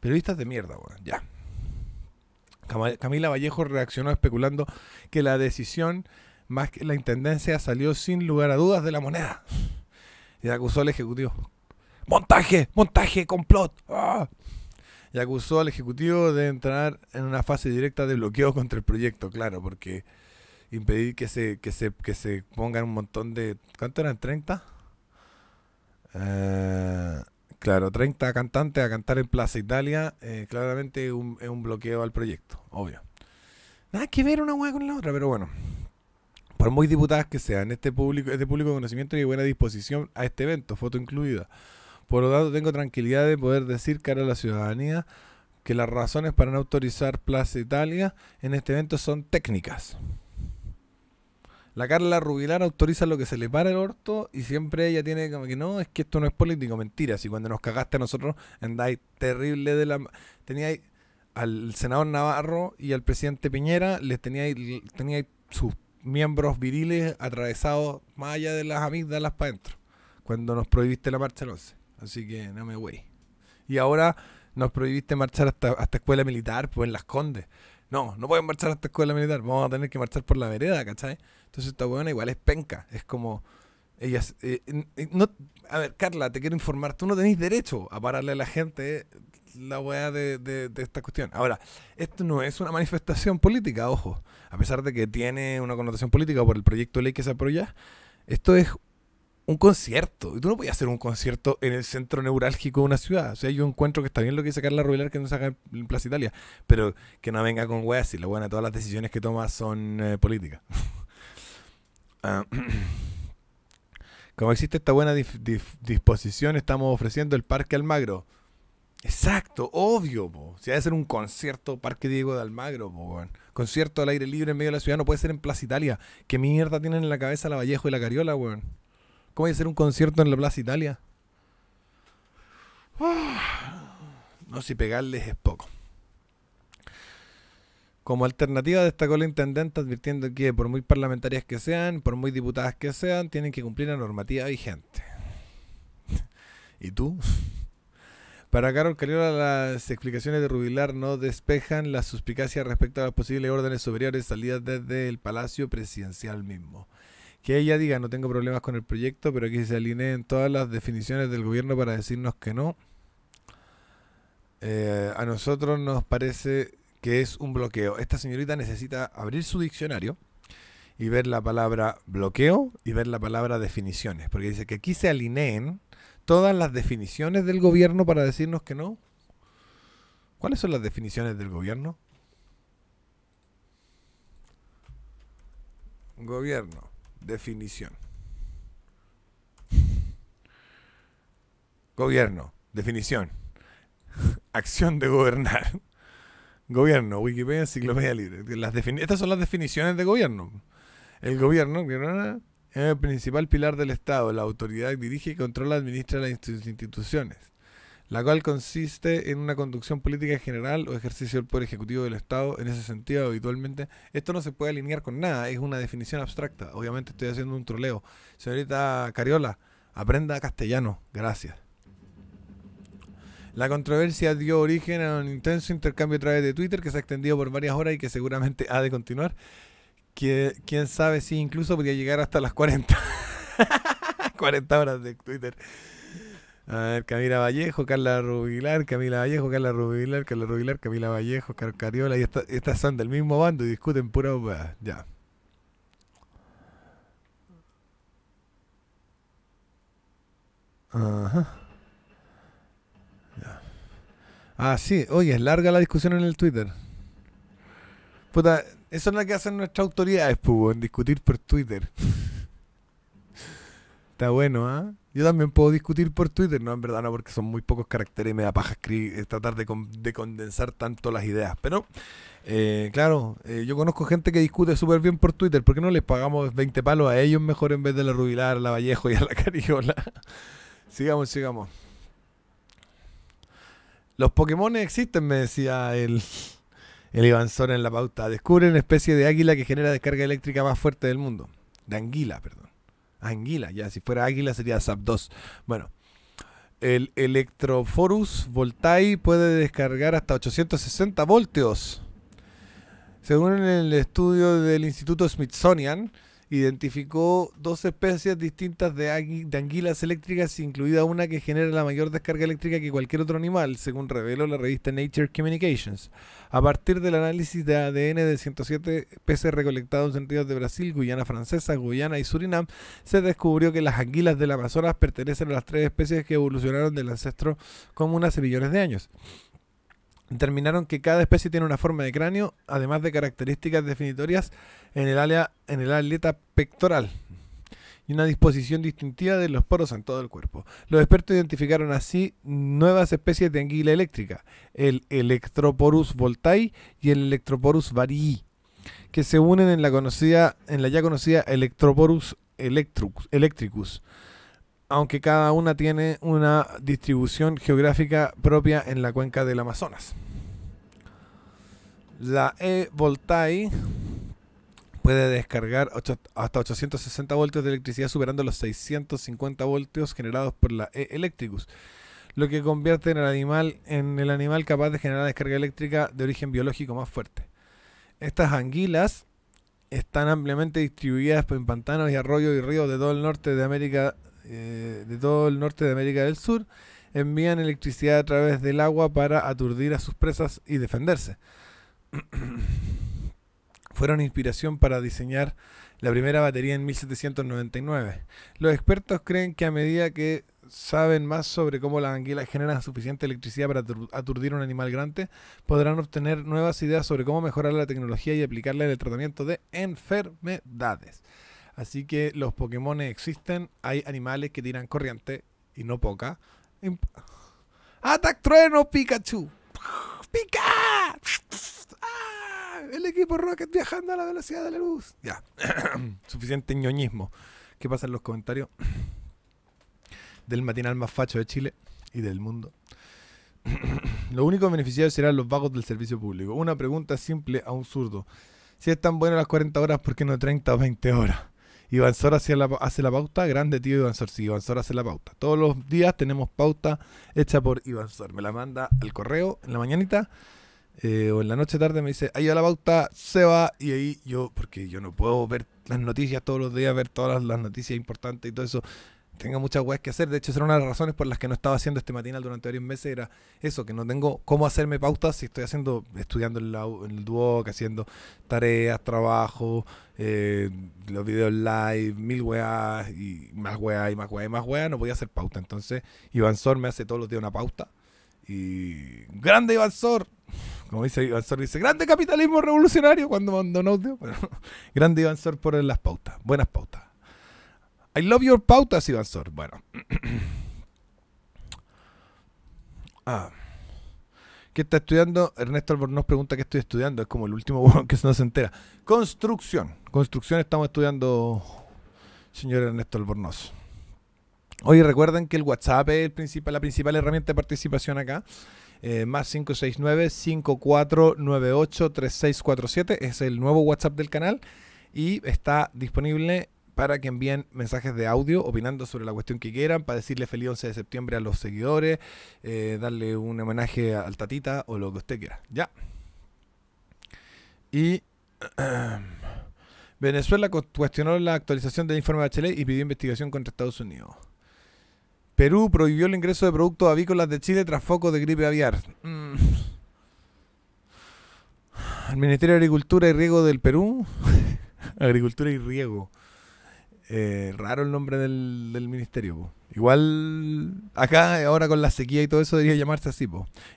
Periodistas de mierda, weón. Ya. Camila Vallejo reaccionó especulando que la decisión, más que la intendencia, salió sin lugar a dudas de la moneda. Y acusó al ejecutivo. ¡Montaje! ¡Montaje! ¡Complot! ¡Ah! Y acusó al ejecutivo de entrar en una fase directa de bloqueo contra el proyecto, claro, porque impedir que se, que se, se pongan un montón de... ¿Cuánto eran? ¿30? Eh, claro, 30 cantantes a cantar en Plaza Italia, eh, claramente un, es un bloqueo al proyecto, obvio. Nada que ver una hueá con la otra, pero bueno. Por muy diputadas que sean, este público este público de conocimiento y buena disposición a este evento, foto incluida. Por lo tanto, tengo tranquilidad de poder decir cara a la ciudadanía que las razones para no autorizar Plaza Italia en este evento son técnicas. La Carla Rubilar autoriza lo que se le para el orto y siempre ella tiene como que no, es que esto no es político, mentira. Si cuando nos cagaste a nosotros andáis terrible de la. Teníais al senador Navarro y al presidente Piñera, les teníais, tenía sus miembros viriles atravesados más allá de las amígdalas para adentro, cuando nos prohibiste la marcha 11. Así que no me güey. Y ahora nos prohibiste marchar hasta, hasta escuela militar, pues en Las Condes no, no pueden marchar hasta escuela militar, vamos a tener que marchar por la vereda, ¿cachai? Entonces esta weona igual es penca, es como, ellas, eh, eh, no, a ver, Carla, te quiero informar, tú no tenés derecho a pararle a la gente la weá de, de, esta cuestión. Ahora, esto no es una manifestación política, ojo, a pesar de que tiene una connotación política por el proyecto de ley que se apoya, esto es un concierto. Y tú no podías hacer un concierto en el centro neurálgico de una ciudad. O sea, yo encuentro que está bien lo que dice Carla Rubilar que no se en Plaza Italia, pero que no venga con weas y la buena, todas las decisiones que toma son eh, políticas. [laughs] Ah, [clears throat] como existe esta buena disposición, estamos ofreciendo el Parque Almagro. Exacto, obvio, po. Si hay que hacer un concierto, Parque Diego de Almagro, po, Concierto al aire libre en medio de la ciudad, no puede ser en Plaza Italia. ¿Qué mierda tienen en la cabeza la Vallejo y la Cariola, weón? ¿Cómo hay a hacer un concierto en la Plaza Italia? [sighs] No, si pegarles es poco. Como alternativa destacó la intendente advirtiendo que por muy parlamentarias que sean, por muy diputadas que sean, tienen que cumplir la normativa vigente. [laughs] ¿Y tú? [laughs] Para Carol Cariola, las explicaciones de Rubilar no despejan la suspicacia respecto a las posibles órdenes superiores salidas desde el Palacio Presidencial mismo que ella diga no tengo problemas con el proyecto, pero que se alineen todas las definiciones del gobierno para decirnos que no. Eh, a nosotros nos parece que es un bloqueo. Esta señorita necesita abrir su diccionario y ver la palabra bloqueo y ver la palabra definiciones, porque dice que aquí se alineen todas las definiciones del gobierno para decirnos que no. ¿Cuáles son las definiciones del gobierno? Gobierno definición. Gobierno, definición. [laughs] Acción de gobernar. Gobierno, Wikipedia, Enciclopedia Libre. Estas son las definiciones de gobierno. El gobierno es el principal pilar del Estado. La autoridad dirige y controla, administra las instituciones la cual consiste en una conducción política general o ejercicio del poder ejecutivo del Estado. En ese sentido, habitualmente, esto no se puede alinear con nada, es una definición abstracta. Obviamente estoy haciendo un troleo. Señorita Cariola, aprenda castellano, gracias. La controversia dio origen a un intenso intercambio a través de Twitter que se ha extendido por varias horas y que seguramente ha de continuar. quién sabe si incluso podría llegar hasta las 40. 40 [laughs] horas de Twitter. A ver, Camila Vallejo, Carla Rubilar, Camila Vallejo, Carla Rubilar, Carla Rubilar, Camila Vallejo, Cariola. y estas esta son del mismo bando y discuten pura Ya. Ajá. Ya. Ah, sí, oye, es larga la discusión en el Twitter. Puta, eso es lo que hacen nuestras autoridades, pubo, pues, en discutir por Twitter. [laughs] Está bueno, ¿ah? Yo también puedo discutir por Twitter, no, en verdad no, porque son muy pocos caracteres y me da paja escribir, tratar de, condensar tanto las ideas. Pero, eh, claro, eh, yo conozco gente que discute súper bien por Twitter, ¿por qué no les pagamos 20 palos a ellos mejor en vez de la Rubilar, la Vallejo y a la [laughs] Cariola? sigamos, sigamos. Los Pokémon existen, me decía el, el Iván en la pauta. Descubren una especie de águila que genera descarga eléctrica más fuerte del mundo. De anguila, perdón. Anguila, ya, si fuera águila sería ZAP2 Bueno, el Electroforus Voltai puede descargar hasta 860 voltios. Según el estudio del Instituto Smithsonian, identificó dos especies distintas de, anguilas eléctricas, incluida una que genera la mayor descarga eléctrica que cualquier otro animal, según reveló la revista Nature Communications. A partir del análisis de ADN de 107 peces recolectados en ríos de Brasil, Guyana Francesa, Guyana y Surinam, se descubrió que las anguilas del Amazonas pertenecen a las tres especies que evolucionaron del ancestro común hace millones de años determinaron que cada especie tiene una forma de cráneo, además de características definitorias en el, área, en el aleta pectoral y una disposición distintiva de los poros en todo el cuerpo. Los expertos identificaron así nuevas especies de anguila eléctrica, el Electroporus voltai y el Electroporus varii, que se unen en la, conocida, en la ya conocida Electroporus electricus aunque cada una tiene una distribución geográfica propia en la cuenca del Amazonas. La E Voltai puede descargar hasta 860 voltios de electricidad superando los 650 voltios generados por la E Electricus, lo que convierte en el animal en el animal capaz de generar descarga eléctrica de origen biológico más fuerte. Estas anguilas están ampliamente distribuidas en pantanos y arroyos y ríos de todo el norte de América eh, de todo el norte de América del Sur envían electricidad a través del agua para aturdir a sus presas y defenderse. [clears throat] Fueron inspiración para diseñar la primera batería en 1799. Los expertos creen que a medida que saben más sobre cómo las anguilas generan suficiente electricidad para aturdir a un animal grande, podrán obtener nuevas ideas sobre cómo mejorar la tecnología y aplicarla en el tratamiento de enfermedades. Así que los Pokémon existen, hay animales que tiran corriente, y no poca. ¡Atac trueno, Pikachu! ¡Pica! Ah! El equipo Rocket viajando a la velocidad de la luz. Ya, [coughs] suficiente ñoñismo. ¿Qué pasa en los comentarios [coughs] del matinal más facho de Chile y del mundo? [coughs] Lo único beneficiado serán los vagos del servicio público. Una pregunta simple a un zurdo. Si es tan bueno las 40 horas, ¿por qué no 30 o 20 horas? Iván Sor hace la, hace la pauta, grande tío Iván Sor, sí, Iván Sor hace la pauta. Todos los días tenemos pauta hecha por Iván Sor. Me la manda al correo en la mañanita eh, o en la noche tarde, me dice, ahí va la pauta, se va, y ahí yo, porque yo no puedo ver las noticias todos los días, ver todas las noticias importantes y todo eso tenga muchas weas que hacer. De hecho, esa era una de las razones por las que no estaba haciendo este matinal durante varios meses. Era eso, que no tengo cómo hacerme pautas si estoy haciendo, estudiando en, el Duoc, haciendo tareas, trabajo, eh, los videos live, mil weas, y más weas, y más weas, y más weas. No podía hacer pauta. Entonces, Iván Sor me hace todos los días una pauta. Y. ¡Grande Iván Sor! Como dice Iván Sor, dice: ¡Grande capitalismo revolucionario! Cuando mandó un audio. [laughs] grande Iván Sor por las pautas. Buenas pautas. I love your pautas, Iván Sor. Bueno. [clears throat] ah. ¿Qué está estudiando? Ernesto Albornoz pregunta qué estoy estudiando. Es como el último [laughs] que se nos entera. Construcción. Construcción estamos estudiando, señor Ernesto Albornoz. Oye, recuerden que el WhatsApp es el principal, la principal herramienta de participación acá. Eh, más 569-5498-3647 es el nuevo WhatsApp del canal y está disponible para que envíen mensajes de audio opinando sobre la cuestión que quieran, para decirle feliz 11 de septiembre a los seguidores, eh, darle un homenaje al tatita o lo que usted quiera. Ya. Y... [clears throat] Venezuela cuestionó la actualización del informe de Chile y pidió investigación contra Estados Unidos. Perú prohibió el ingreso de productos avícolas de Chile tras foco de gripe aviar. Mm. El Ministerio de Agricultura y Riego del Perú. [laughs] Agricultura y Riego. Eh, raro el nombre del, ministerio, Igual acá, ahora con la sequía y todo eso, debería llamarse así,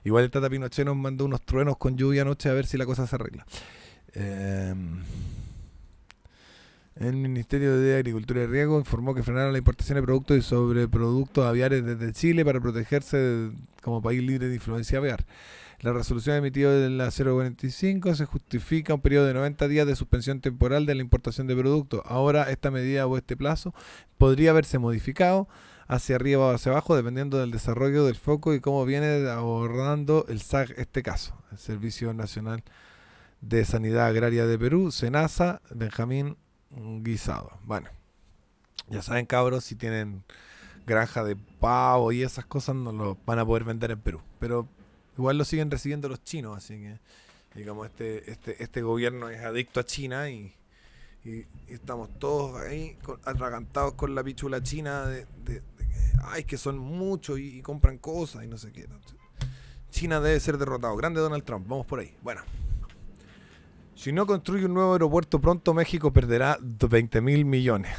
Igual el Tata Pinochet nos mandó unos truenos con lluvia anoche a ver si la cosa se arregla. Em, el Ministerio de Agricultura y Riego informó que frenaron la importación de productos y sobre productos aviares desde Chile para protegerse como país libre de influencia aviar. La resolución emitida en la 045 se justifica un periodo de 90 días de suspensión temporal de la importación de productos. Ahora esta medida o este plazo podría haberse modificado hacia arriba o hacia abajo, dependiendo del desarrollo del foco y cómo viene abordando el SAC este caso, el Servicio Nacional de Sanidad Agraria de Perú, SENASA, Benjamín Guisado. Bueno, ya saben, cabros, si tienen granja de pavo y esas cosas, no lo van a poder vender en Perú. Pero Igual lo siguen recibiendo los chinos, así que digamos, este, este, este gobierno es adicto a China y, y, estamos todos ahí con, atragantados con la pichula china de, de, ay, que son muchos y, y, compran cosas y no sé qué. China debe ser derrotado. Grande Donald Trump, vamos por ahí. Bueno. Si no construye un nuevo aeropuerto pronto, México perderá 20 mil millones.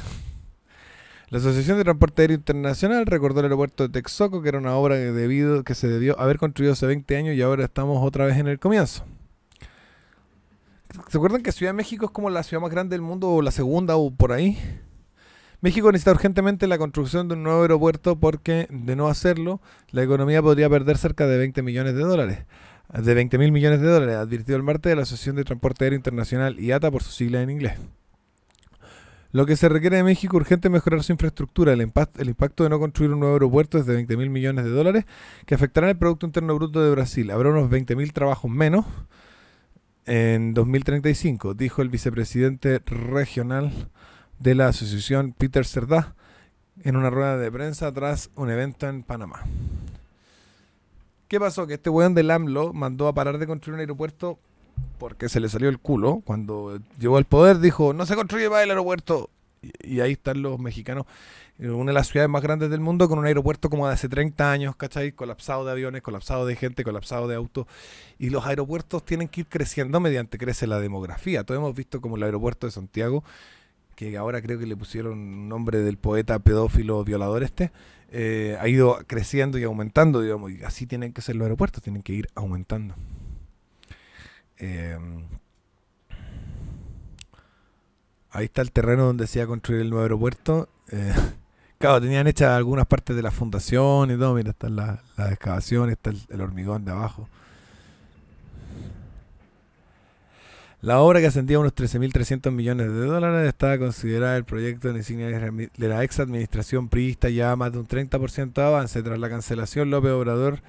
La Asociación de Transporte Aéreo Internacional recordó el aeropuerto de Texoco, que era una obra que, debido, que se debió haber construido hace 20 años y ahora estamos otra vez en el comienzo. ¿Se acuerdan que Ciudad de México es como la ciudad más grande del mundo o la segunda o por ahí? México necesita urgentemente la construcción de un nuevo aeropuerto porque de no hacerlo, la economía podría perder cerca de 20 millones de dólares. De 20 mil millones de dólares, advirtió el martes la Asociación de Transporte Aéreo Internacional IATA por su sigla en inglés. Lo que se requiere de México urgente es mejorar su infraestructura. El, impacto de no construir un nuevo aeropuerto es de 20.000 millones de dólares, que afectarán el Producto Interno Bruto de Brasil. Habrá unos 20.000 trabajos menos en 2035, dijo el vicepresidente regional de la asociación, Peter Cerdá, en una rueda de prensa tras un evento en Panamá. ¿Qué pasó? Que este weón del AMLO mandó a parar de construir un aeropuerto porque se le salió el culo. Cuando llegó al poder dijo, no se construye más el aeropuerto. Y, ahí están los mexicanos, eh, una de las ciudades más grandes del mundo, con un aeropuerto como de hace 30 años, ¿cachai? Colapsado de aviones, colapsado de gente, colapsado de autos. Y los aeropuertos tienen que ir creciendo mediante crece la demografía. Todos hemos visto como el aeropuerto de Santiago, que ahora creo que le pusieron nombre del poeta pedófilo violador este, eh, ha ido creciendo y aumentando, digamos, y así tienen que ser los aeropuertos, tienen que ir aumentando. Em, ahí está el terreno donde se iba a construir el nuevo aeropuerto. Eh, [laughs] claro, tenían hechas algunas partes de la fundación y todo. Mira, está la excavación, está el, hormigón de abajo. La obra que ascendía a unos 13.300 millones de dólares estaba considerada el proyecto de de la ex administración priista ya más de un 30% de avance. Tras la cancelación, López Obrador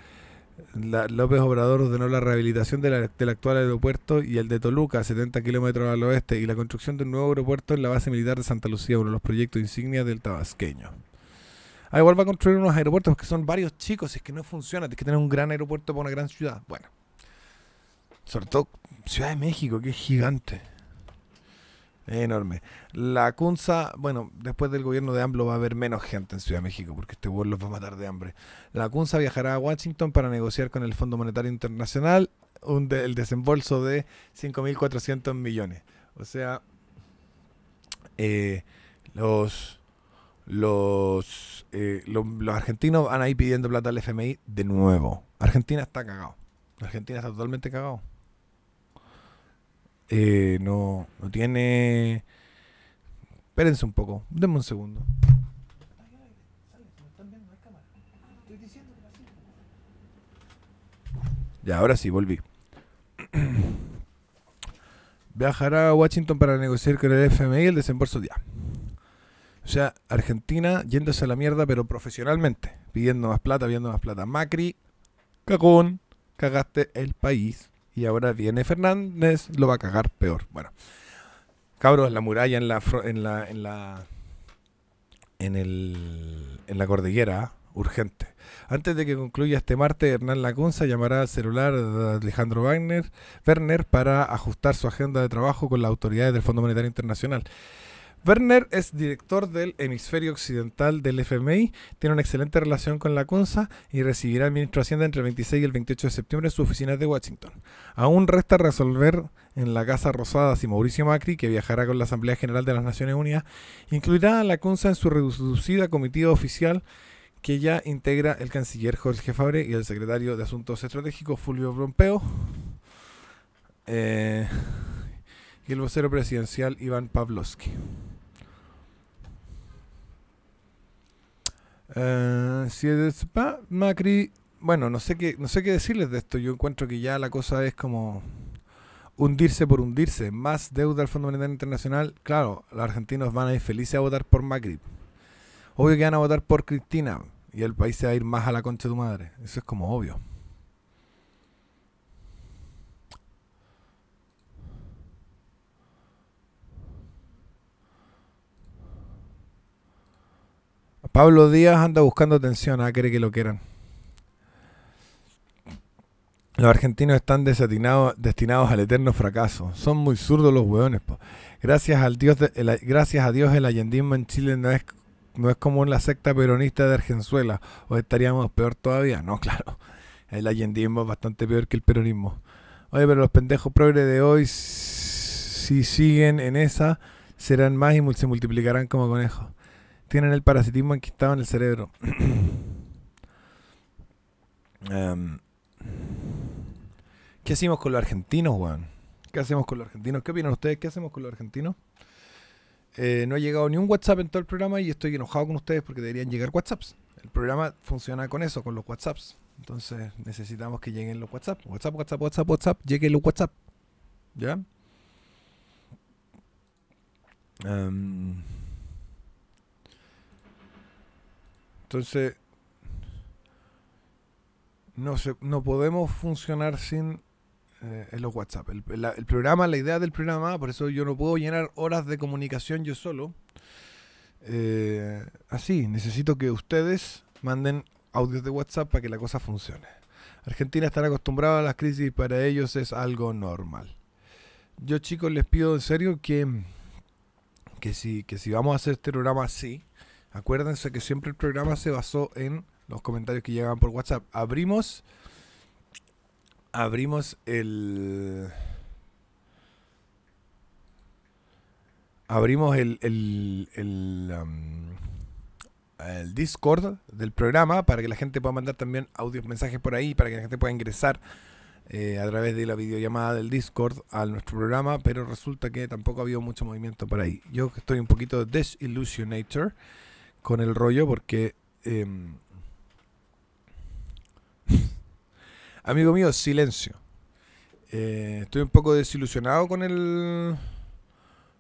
López Obrador ordenó la rehabilitación del actual aeropuerto y el de Toluca, 70 kilómetros al oeste, y la construcción de un nuevo aeropuerto en la base militar de Santa Lucía, uno de los proyectos insignia del tabasqueño. Ah, igual va a construir unos aeropuertos que son varios chicos, es que no funciona, tienes que tener un gran aeropuerto para una gran ciudad. Bueno, sobre todo Ciudad de México, que es gigante. Enorme. La Kunza, bueno, después del gobierno de AMLO va a haber menos gente en Ciudad de México porque este vuelo los va a matar de hambre. La Kunza viajará a Washington para negociar con el Fondo Monetario Internacional el desembolso de 5.400 millones. O sea, eh, los, los, eh, los, los argentinos van ahí pidiendo plata al FMI de nuevo. Argentina está cagado. Argentina está totalmente cagado. Eh, no, no tiene... Espérense un poco, denme un segundo. Ya, ahora sí, volví. [clears throat] Viajará a Washington para negociar con el FMI el desembolso ya. O sea, Argentina yéndose a la mierda, pero profesionalmente, pidiendo más plata, pidiendo más plata. Macri, cagón, cagaste el país. Y ahora viene Fernández, lo va a cagar peor. Bueno, cabros, la muralla en la, en la, en la, en el, en la cordillera, ¿ah? urgente. Antes de que concluya este martes, Hernán Lacunza llamará al celular de Alejandro Wagner, Werner para ajustar su agenda de trabajo con las autoridades del Fondo Monetario Internacional. Werner es director del hemisferio occidental del FMI, tiene una excelente relación con la CONSA y recibirá al ministro de Hacienda entre el 26 y el 28 de septiembre en su oficina de Washington. Aún resta resolver en la Casa Rosada si Mauricio Macri, que viajará con la Asamblea General de las Naciones Unidas, incluirá a la CONSA en su reducida comitiva oficial que ya integra el canciller Jorge Fabre y el secretario de Asuntos Estratégicos Fulvio Brompeo eh, y el vocero presidencial Iván Pavlovsky. Eh, si es ah, Macri, bueno, no sé qué, no sé qué decirles de esto. Yo encuentro que ya la cosa es como hundirse por hundirse, más deuda al Fondo Monetario Internacional. Claro, los argentinos van a ir felices a votar por Macri. Obvio que van a votar por Cristina y el país se va a ir más a la concha de tu madre. Eso es como obvio. Pablo Díaz anda buscando atención, ah, cree que lo quieran. Los argentinos están destinados al eterno fracaso. Son muy zurdos los hueones. Gracias, al Dios gracias a Dios el allendismo en Chile no es, no es como en la secta peronista de Argenzuela. O estaríamos peor todavía. No, [laughs] claro. El allendismo es bastante peor que el peronismo. Oye, pero los pendejos progres de hoy, si siguen en esa, serán más y se multiplicarán como conejos tienen el parasitismo enquistado en el cerebro. [clears throat] Em, ¿Qué hacemos con los argentinos, Juan? ¿Qué hacemos con los argentinos? ¿Qué opinan ustedes? ¿Qué hacemos con los argentinos? Eh, no ha llegado ni un WhatsApp en todo el programa y estoy enojado con ustedes porque deberían llegar WhatsApps. El programa funciona con eso, con los WhatsApps. Entonces necesitamos que lleguen los WhatsApp. WhatsApp, WhatsApp, WhatsApp, WhatsApp. Lleguen los WhatsApp. ¿Ya? Em, Entonces, no, no podemos funcionar sin eh, los WhatsApp. El, programa, la idea del programa, por eso yo no puedo llenar horas de comunicación yo solo. Eh, así, necesito que ustedes manden audios de WhatsApp para que la cosa funcione. Argentina está acostumbrada a las crisis y para ellos es algo normal. Yo chicos les pido en serio que, que, que si vamos a hacer este programa así, Acuérdense que siempre el programa se basó en los comentarios que llegaban por WhatsApp. Abrimos. Abrimos el. Abrimos el, um, el, Discord del programa para que la gente pueda mandar también audios, mensajes por ahí, para que la gente pueda ingresar eh, a través de la videollamada del Discord a nuestro programa, pero resulta que tampoco ha habido mucho movimiento por ahí. Yo estoy un poquito desillusionator con el rollo porque... Em, [laughs] amigo mío, silencio. Eh, estoy un poco desilusionado con el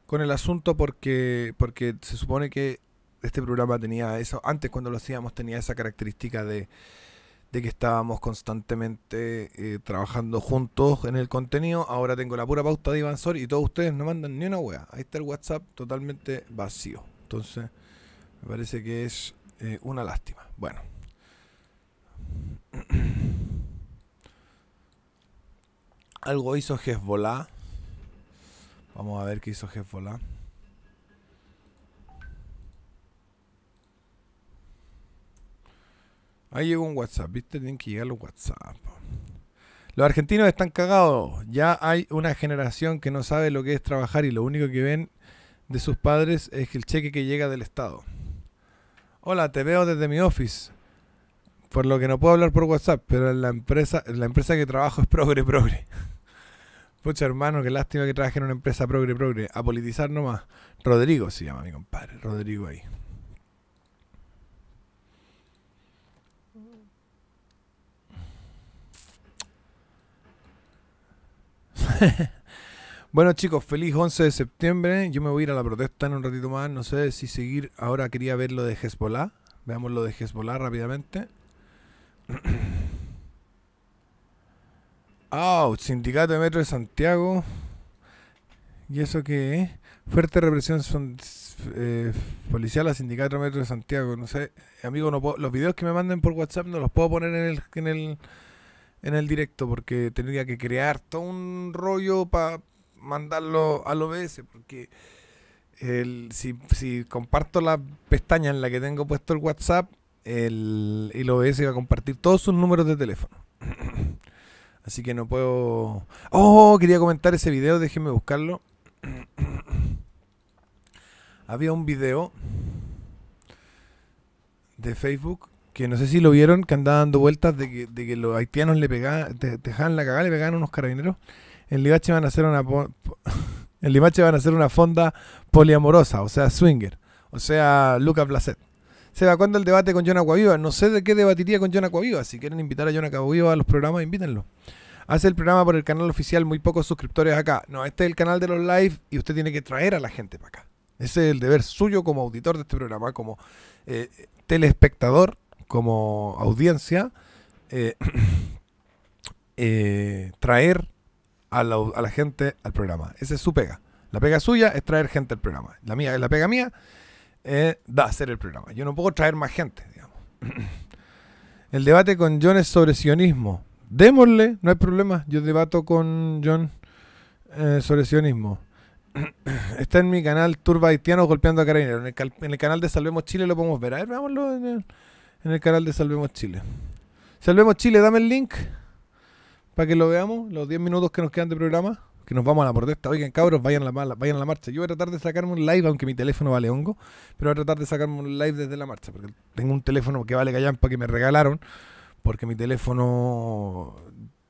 con el asunto porque porque se supone que este programa tenía eso antes cuando lo hacíamos tenía esa característica de, de que estábamos constantemente eh, trabajando juntos en el contenido. Ahora tengo la pura pauta de Iván Sor y todos ustedes no mandan ni una wea. Ahí está el WhatsApp totalmente vacío. Entonces, me parece que es eh, una lástima. Bueno. [clears throat] Algo hizo Hezbollah. Vamos a ver qué hizo Hezbollah. Ahí llegó un WhatsApp, ¿viste? Tienen que llegar los WhatsApp. Los argentinos están cagados. Ya hay una generación que no sabe lo que es trabajar y lo único que ven de sus padres es el cheque que llega del Estado. Hola, te veo desde mi office. Por lo que no puedo hablar por WhatsApp, pero la empresa, la empresa que trabajo es progre progre. [laughs] Pucha hermano, qué lástima que trabaje en una empresa progre progre. A politizar nomás. Rodrigo se llama mi compadre. Rodrigo ahí. [laughs] Bueno chicos, feliz 11 de septiembre. Yo me voy a ir a la protesta en un ratito más. No sé si seguir. Ahora quería ver lo de Hezbollah. Veamos lo de Hezbollah rápidamente. oh, [clears throat] Sindicato de Metro de Santiago. ¿Y eso qué Fuerte represión son, eh, policial a Sindicato de Metro de Santiago. No sé, amigo, no los videos que me manden por WhatsApp no los puedo poner en el, en el, en el directo porque tendría que crear todo un rollo para mandarlo al OBS, porque el, si, comparto la pestaña en la que tengo puesto el WhatsApp, el, OBS va a compartir todos sus números de teléfono. [coughs] Así que no puedo... Oh, quería comentar ese video, déjenme buscarlo. [coughs] Había un video de Facebook que no sé si lo vieron, que andaba dando vueltas de que, de que los haitianos le pegaban, dejaban la cagada, le pegaban unos carabineros en Limache van a hacer una [laughs] Limache van a hacer una fonda poliamorosa, o sea, swinger, o sea, Luca Placet. Se va cuando el debate con John Viva. No sé de qué debatiría con John Viva. Si quieren invitar a John Viva a los programas, invítenlo. Hace el programa por el canal oficial, muy pocos suscriptores acá. No, este es el canal de los live y usted tiene que traer a la gente para acá. Ese es el deber suyo como auditor de este programa, como eh, telespectador, como audiencia, eh, [coughs] eh, traer a la, gente al programa. Esa es su pega. La pega suya es traer gente al programa. La mía, la pega mía, eh, da hacer el programa. Yo no puedo traer más gente, [clears throat] El debate con John es sobre sionismo. Démosle, no hay problema. Yo debato con John eh, sobre sionismo. [clears throat] Está en mi canal Turba Haitiano golpeando a Carabinero En, el, canal de Salvemos Chile lo podemos ver. A ver, veámoslo en el canal de Salvemos Chile. Salvemos Chile, dame el link para que lo veamos, los 10 minutos que nos quedan de programa, que nos vamos a la protesta. Oigan, cabros, vayan a la, vayan a la marcha. Yo voy a tratar de sacarme un live, aunque mi teléfono vale hongo, pero voy a tratar de sacarme un live desde la marcha, porque tengo un teléfono que vale callampa que me regalaron, porque mi teléfono.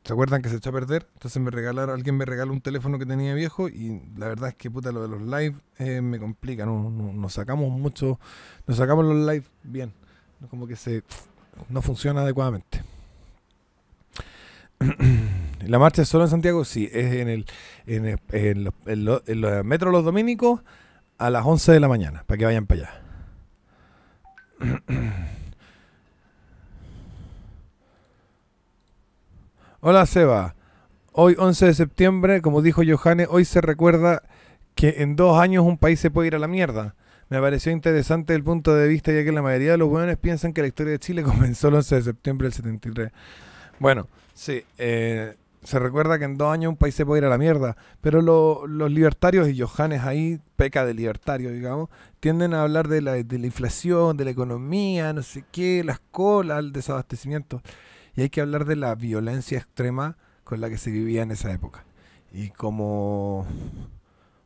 ¿Se acuerdan que se echó a perder? Entonces me regalaron, alguien me regaló un teléfono que tenía viejo y la verdad es que puta lo de los live eh, me complica, no, no, nos sacamos mucho, nos sacamos los live bien, como que se no funciona adecuadamente. [clears throat] ¿La marcha es solo en Santiago? Sí, es en el, en, los, en, los, metro Los domingos a las 11 de la mañana, para que vayan para allá. [clears throat] Hola Seba, hoy 11 de septiembre, como dijo Johannes, hoy se recuerda que en dos años un país se puede ir a la mierda. Me pareció interesante el punto de vista ya que la mayoría de los hueones piensan que la historia de Chile [laughs] comenzó el 11 de septiembre del 73. Bueno, Sí, eh, se recuerda que en dos años un país se puede ir a la mierda, pero los libertarios, y Johannes ahí peca de libertario, digamos, tienden a hablar de la, de la inflación, de la economía, no sé qué, las colas, el desabastecimiento. Y hay que hablar de la violencia extrema con la que se vivía en esa época. Y como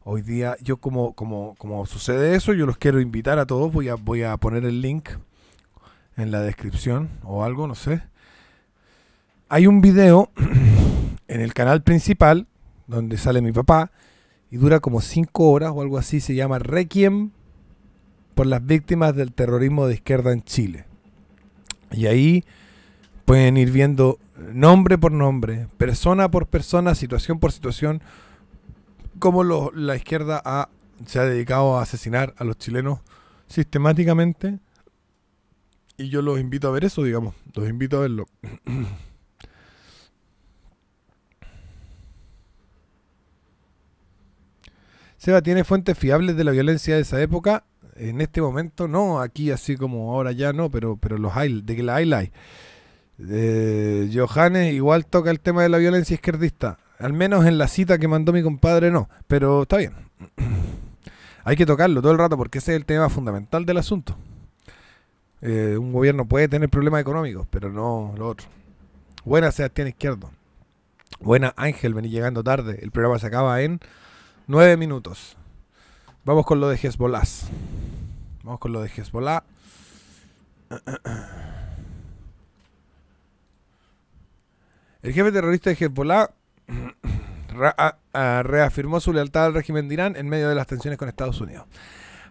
hoy día, yo como, como, como sucede eso, yo los quiero invitar a todos, voy a, voy a poner el link en la descripción o algo, no sé hay un video [clears throat] en el canal principal donde sale mi papá y dura como 5 horas o algo así, se llama Requiem por las víctimas del terrorismo de izquierda en Chile. Y ahí pueden ir viendo nombre por nombre, persona por persona, situación por situación, cómo la izquierda se ha dedicado a asesinar a los chilenos sistemáticamente. Y yo los invito a ver eso, digamos, los invito a verlo. [clears throat] Seba, ¿tiene fuentes fiables de la violencia de esa época? En este momento no, aquí así como ahora ya no, pero, pero los de que la hay, la hay. Eh, Johannes igual toca el tema de la violencia izquierdista. Al menos en la cita que mandó mi compadre no, pero está bien. [clears throat] hay que tocarlo todo el rato porque ese es el tema fundamental del asunto. Eh, un gobierno puede tener problemas económicos, pero no lo otro. Buena Sebastián Izquierdo. Buena Ángel, vení llegando tarde. El programa se acaba en... Nueve minutos. Vamos con lo de Hezbollah. Vamos con lo de Hezbollah. El jefe terrorista de Hezbollah ah, ah, reafirmó su lealtad al régimen de Irán en medio de las tensiones con Estados Unidos.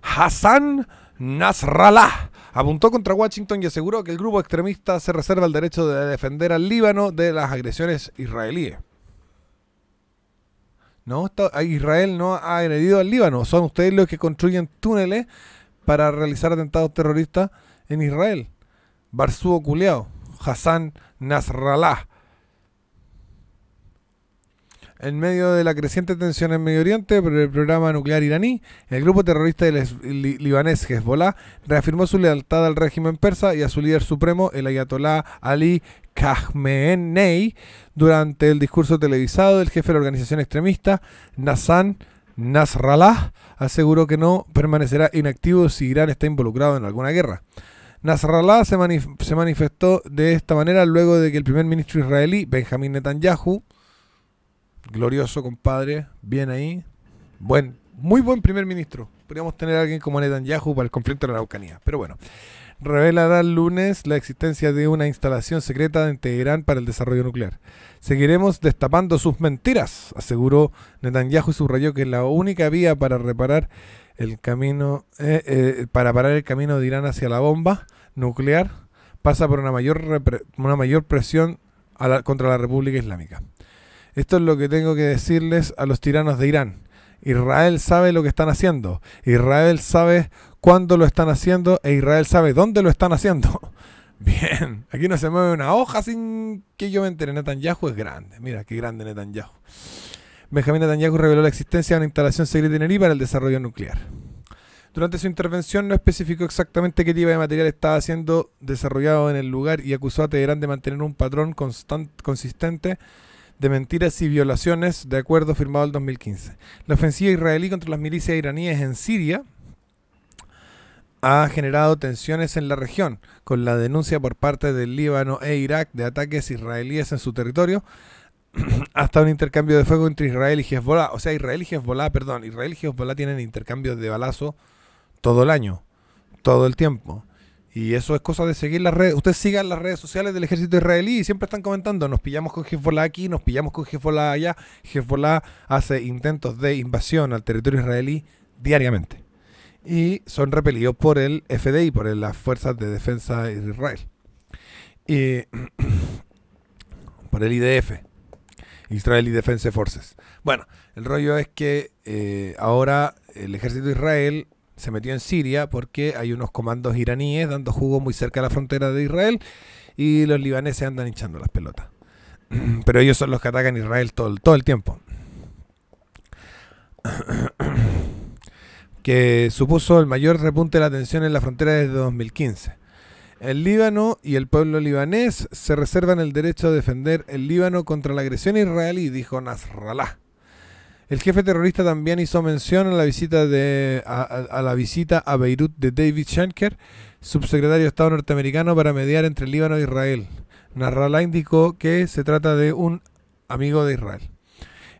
Hassan Nasrallah apuntó contra Washington y aseguró que el grupo extremista se reserva el derecho de defender al Líbano de las agresiones israelíes. No, Israel no ha agredido al Líbano. Son ustedes los que construyen túneles para realizar atentados terroristas en Israel. Barzú Oculeao, Hassan Nasrallah. En medio de la creciente tensión en Medio Oriente por el programa nuclear iraní, el grupo terrorista libanés Hezbollah reafirmó su lealtad al régimen persa y a su líder supremo, el ayatolá Ali Khamenei, durante el discurso televisado del jefe de la organización extremista, Nassan Nasrallah, aseguró que no permanecerá inactivo si Irán está involucrado en alguna guerra. Nasrallah se, manifestó de esta manera luego de que el primer ministro israelí, Benjamin Netanyahu, glorioso compadre, bien ahí. Buen, muy buen primer ministro. Podríamos tener a alguien como Netanyahu para el conflicto de la Araucanía. Pero bueno, revelará el lunes la existencia de una instalación secreta en Teherán para el desarrollo nuclear. Seguiremos destapando sus mentiras, aseguró Netanyahu y subrayó que la única vía para reparar el camino, eh, eh, para parar el camino de Irán hacia la bomba nuclear pasa por una mayor, una mayor presión contra la República Islámica. Esto es lo que tengo que decirles a los tiranos de Irán. Israel sabe lo que están haciendo. Israel sabe cuándo lo están haciendo e Israel sabe dónde lo están haciendo. [laughs] Bien, aquí no se mueve una hoja sin que yo me entere. Netanyahu es grande. Mira, qué grande Netanyahu. Benjamín Netanyahu reveló la existencia de una instalación secreta en Irán para el desarrollo nuclear. Durante su intervención no especificó exactamente qué tipo de material estaba siendo desarrollado en el lugar y acusó a Teherán de mantener un patrón consistente de mentiras y violaciones de acuerdo firmado el 2015. La ofensiva israelí contra las milicias iraníes en Siria ha generado tensiones en la región, con la denuncia por parte del Líbano e Irak de ataques israelíes en su territorio, [clears throat] hasta un intercambio de fuego entre Israel y Hezbollah. O sea, Israel y Hezbollah, perdón, Israel y Hezbollah tienen intercambios de balazo todo el año, todo el tiempo. Y eso es cosa de seguir las redes. Ustedes sigan las redes sociales del ejército israelí y siempre están comentando, nos pillamos con Hezbollah aquí, nos pillamos con Hezbollah allá. Hezbollah hace intentos de invasión al territorio israelí diariamente. Y son repelidos por el FDI, por las Fuerzas de Defensa de Israel. Y, [clears throat] por el IDF, Israeli Defense Forces. Bueno, el rollo es que eh, ahora el ejército de Israel se metió en Siria porque hay unos comandos iraníes dando jugo muy cerca de la frontera de Israel y los libaneses andan hinchando las pelotas. [clears throat] Pero ellos son los que atacan Israel todo, el tiempo. [clears throat] Que supuso el mayor repunte de la tensión en la frontera desde 2015. El Líbano y el pueblo libanés se reservan el derecho a defender el Líbano contra la agresión israelí, dijo Nasrallah. El jefe terrorista también hizo mención a la visita, a, la visita a Beirut de David Shanker, subsecretario de Estado norteamericano, para mediar entre Líbano e Israel. Nasrallah indicó que se trata de un amigo de Israel.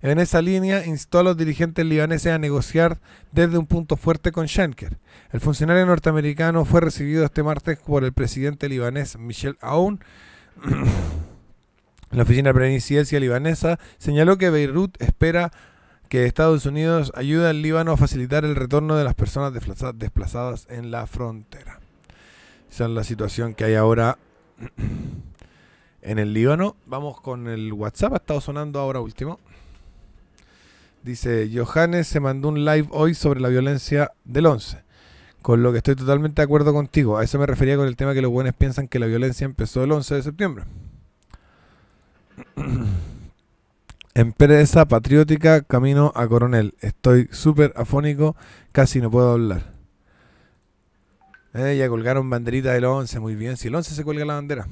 En esa línea, instó a los dirigentes libaneses a negociar desde un punto fuerte con Shanker. El funcionario norteamericano fue recibido este martes por el presidente libanés Michel Aoun. [coughs] La oficina presidencia libanesa señaló que Beirut espera que Estados Unidos ayuda al Líbano a facilitar el retorno de las personas desplazadas en la frontera. Esa es la situación que hay ahora [clears throat] en el Líbano. Vamos con el WhatsApp, ha estado sonando ahora último. Dice, Johannes se mandó un live hoy sobre la violencia del 11. Con lo que estoy totalmente de acuerdo contigo. A eso me refería con el tema que los buenos piensan que la violencia empezó el 11 de septiembre. [clears throat] Empresa patriótica, camino a coronel. Estoy súper afónico, casi no puedo hablar. Eh, ya colgaron banderita del 11, muy bien. Si el 11 se cuelga la bandera.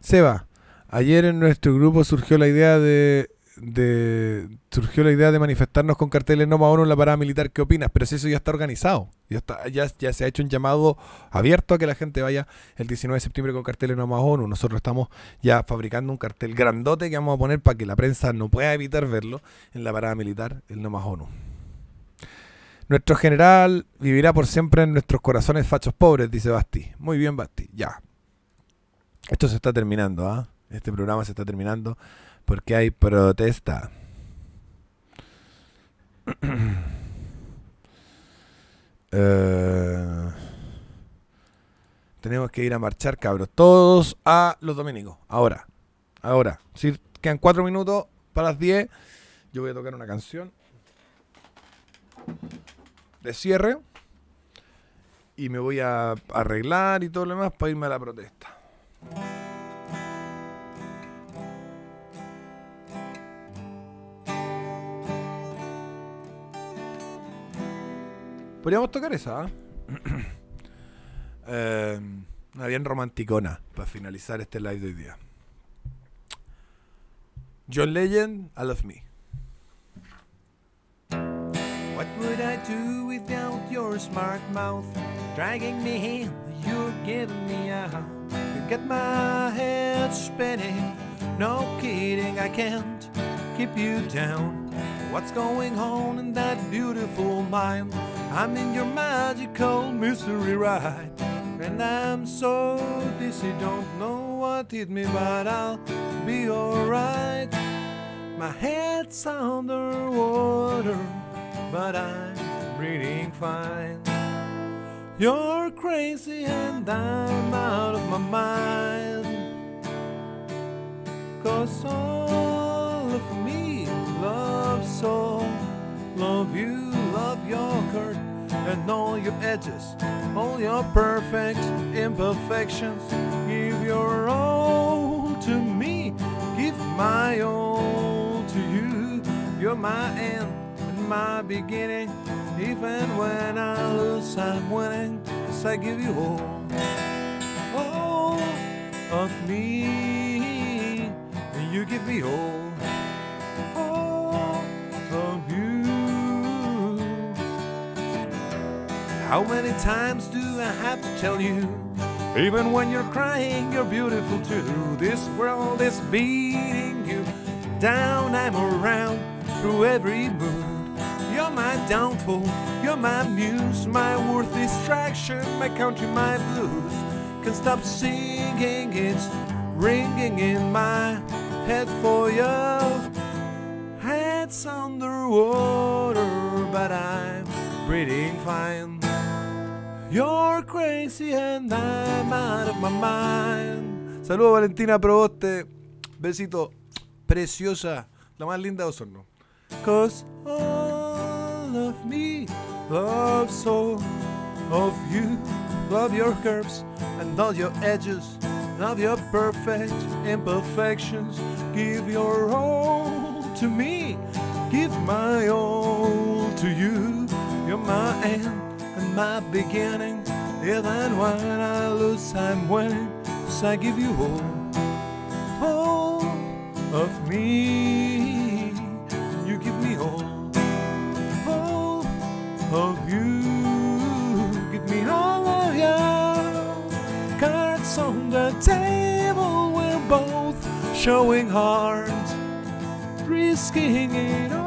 Seba, ayer en nuestro grupo surgió la idea de de, surgió la idea de manifestarnos con carteles no más uno en la parada militar, ¿qué opinas? Pero si eso ya está organizado, ya, se ha hecho un llamado abierto a que la gente vaya el 19 de septiembre con carteles no más uno. Nosotros estamos ya fabricando un cartel grandote que vamos a poner para que la prensa no pueda evitar verlo en la parada militar, el no más uno. Nuestro general vivirá por siempre en nuestros corazones fachos pobres, dice Basti. Muy bien, Basti, ya. Esto se está terminando, ¿ah? Este programa se está terminando porque hay protesta. [clears throat] Eh, tenemos que ir a marchar, cabros. Todos a los domingos. Ahora. Ahora. Si quedan cuatro minutos para las diez, Yo voy a tocar una canción de cierre. Y me voy a arreglar y todo lo demás para irme a la protesta. Podríamos tocar esa. ¿eh? [clears throat] eh, una bien romanticona para finalizar este live de hoy día. John Legend, I Love Me. What would I do without your smart mouth? Dragging me in, you're giving me hug. You get my head spinning. No kidding, I can't keep you down. What's going on in that beautiful mind? I'm in your magical mystery ride. And I'm so dizzy, don't know what hit me, but I'll be alright. My head's underwater, but I'm breathing fine. You're crazy and I'm out of my mind. Cause all of me loves all, love you your curve and all your edges, all your perfect imperfections. Give your all to me, give my all to you. You're my end and my beginning. Even when I lose, I'm winning, cause I give you all, all of me. And you give me all. How many times do I have to tell you? Even when you're crying, you're beautiful too. This world is beating you down. I'm around through every mood. You're my downfall, you're my muse, my worth distraction, my country, my blues. Can stop singing, it's ringing in my head for you. Head's underwater, but I'm breathing fine. You're crazy and I'm out of my mind. Saludos Valentina Proboste. Besito. Preciosa. La más linda de Osorno. Cause all of me love all of you. Love your curves and all your edges. Love your perfect imperfections. Give your all to me. Give my all to you. You're my end my beginning. Even when I lose, I'm winning. Cause I give you all, all of me. You give me all, all of you. Give me all of you. Cards on the table, we're both showing heart, risking it all.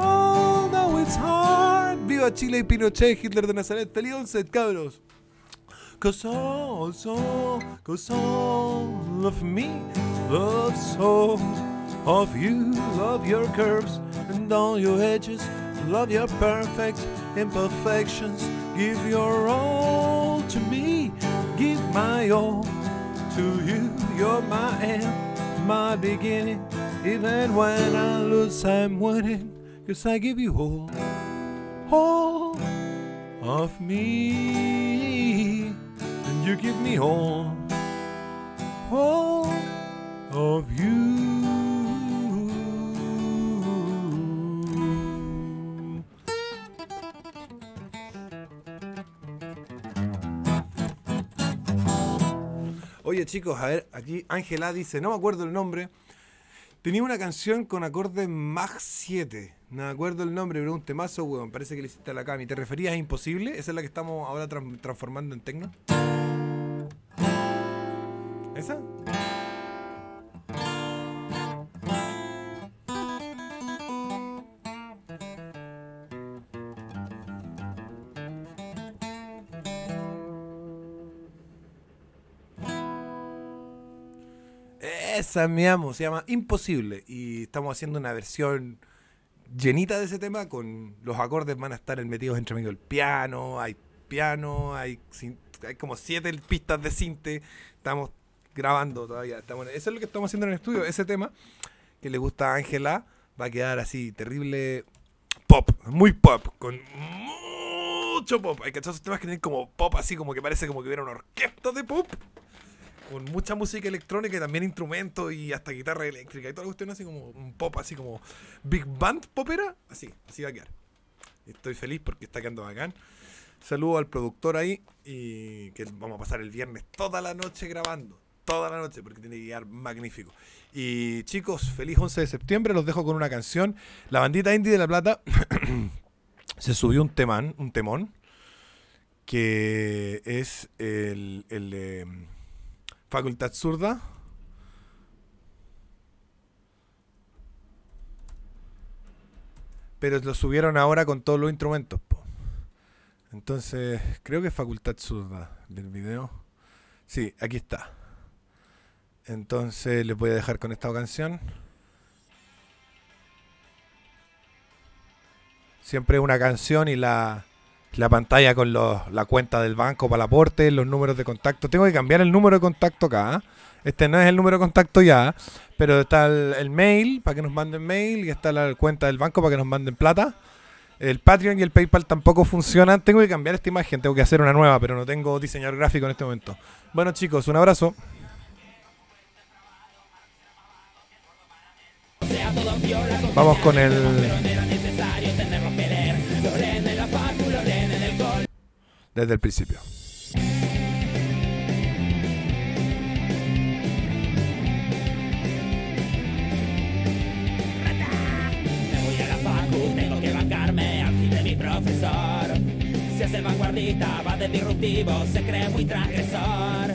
Viva Chile y Pinochet, Hitler de Nazaret, Teliónset, cabros. Cause all, all, cause all of me loves all of you. Love your curves and all your edges. Love your perfect imperfections. Give your all to me. Give my all to you. You're my end, my beginning. Even when I lose, I'm winning. Cause I give you all. of me, and you give me all, of you. Oye chicos, a ver, aquí Ángela dice, no me acuerdo el nombre, tenía una canción con acorde Mach 7 no me acuerdo el nombre, pero un temazo, weón. Parece que le hiciste a la Cami. ¿Te referías a Imposible? ¿Esa es la que estamos ahora transformando en tecno? ¿Esa? Esa, mi amo, se llama Imposible y estamos haciendo una versión llenita de ese tema con los acordes van a estar metidos entre medio el piano, hay piano, hay, hay como siete pistas de cinte, estamos grabando todavía, eso es lo que estamos haciendo en el estudio, ese tema que le gusta a Ángela va a quedar así terrible pop, muy pop, con mucho pop, hay que temas que tienen como pop así como que parece como que hubiera una orquesta de pop con mucha música electrónica y también instrumentos y hasta guitarra eléctrica y toda la no así como un pop, así como big band popera, así, así va a quedar. Estoy feliz porque está quedando bacán. Saludo al productor ahí y que vamos a pasar el viernes toda la noche grabando. Toda la noche, porque tiene que quedar magnífico. Y chicos, feliz 11 de septiembre. Los dejo con una canción. La bandita indie de La Plata [coughs] se subió un temán, un temón, que es el, el em, Facultad Zurda. Pero lo subieron ahora con todos los instrumentos. Entonces, creo que es Facultad Zurda del video. Sí, aquí está. Entonces les voy a dejar con esta canción. Siempre una canción y la la pantalla con la cuenta del banco para el aporte, los números de contacto. Tengo que cambiar el número de contacto acá. ¿eh? Este no es el número de contacto ya, pero está el mail para que nos manden mail y está la cuenta del banco para que nos manden plata. El Patreon y el PayPal tampoco funcionan. Tengo que cambiar esta imagen, tengo que hacer una nueva, pero no tengo diseñador gráfico en este momento. Bueno chicos, un abrazo. Vamos con el desde el principio. Me voy a la tengo que de mi profesor. Se hace el vanguardista, va de disruptivo, se cree muy transgresor.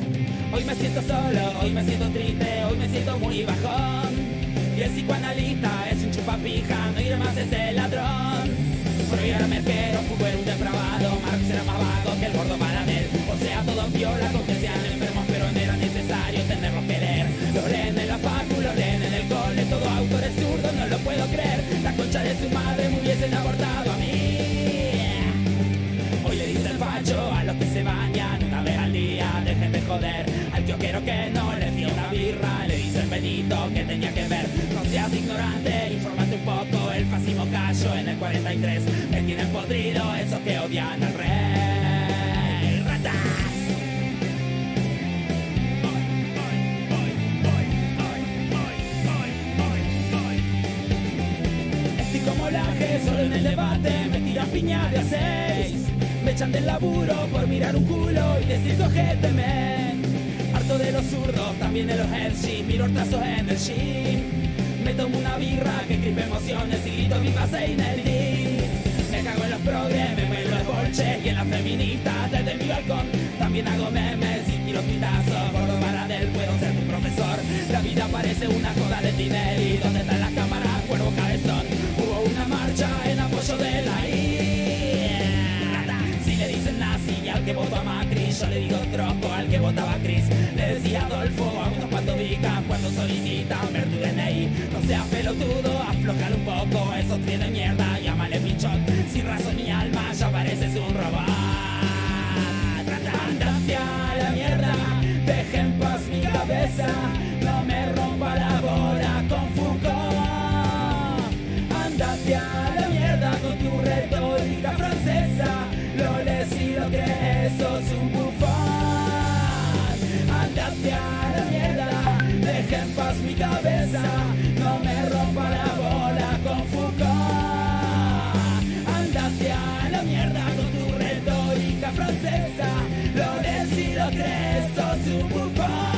Hoy me siento solo, hoy me siento triste, hoy me siento muy bajón. Y el psicoanalista es un chupapija, no iré más ese ladrón. hoy era merquero, un depravado, Marx era más violados, que sean enfermos, pero no era necesario tenerlos que leer. Lo leen en la facu, lo leen en el cole, todo autor es zurdo, no lo puedo creer. La concha de su madre me hubiesen abortado a mí. Hoy le dice el facho a los que se bañan una vez al día, dejen de joder. Al que quiero que no le dio una birra, le dice el Benito que tenía que ver. No seas ignorante, infórmate un poco, el fascismo cayó en el 43. Me tienen podrido esos que odian al debate me tira piña de a seis. Me echan del laburo por mirar un culo y decir cojéteme. Harto de los zurdos, también de los headshots, miro hortazos en el gym. Me tomo una birra que gripe emociones y grito mi pase Me cago en los progres, me muero los y en las feministas desde mi balcón. También hago memes y tiro pitazos por lo del puedo ser tu profesor. La vida parece una coda de dinero ¿dónde está la Yo le digo troco al que votaba Chris, Le decía Adolfo a unos cuando Cuando solicitan ver tu DNI No seas pelotudo, aflojar un poco Eso tiene mierda, llámale pichón Sin razón ni alma, ya pareces un robot Andate a la mierda dejen en paz mi cabeza La la mierda. Deja en paz mi cabeza, no me rompa la bola con Foucault. Anda a la mierda con tu retórica francesa. Lo decido crees, sos su bufón.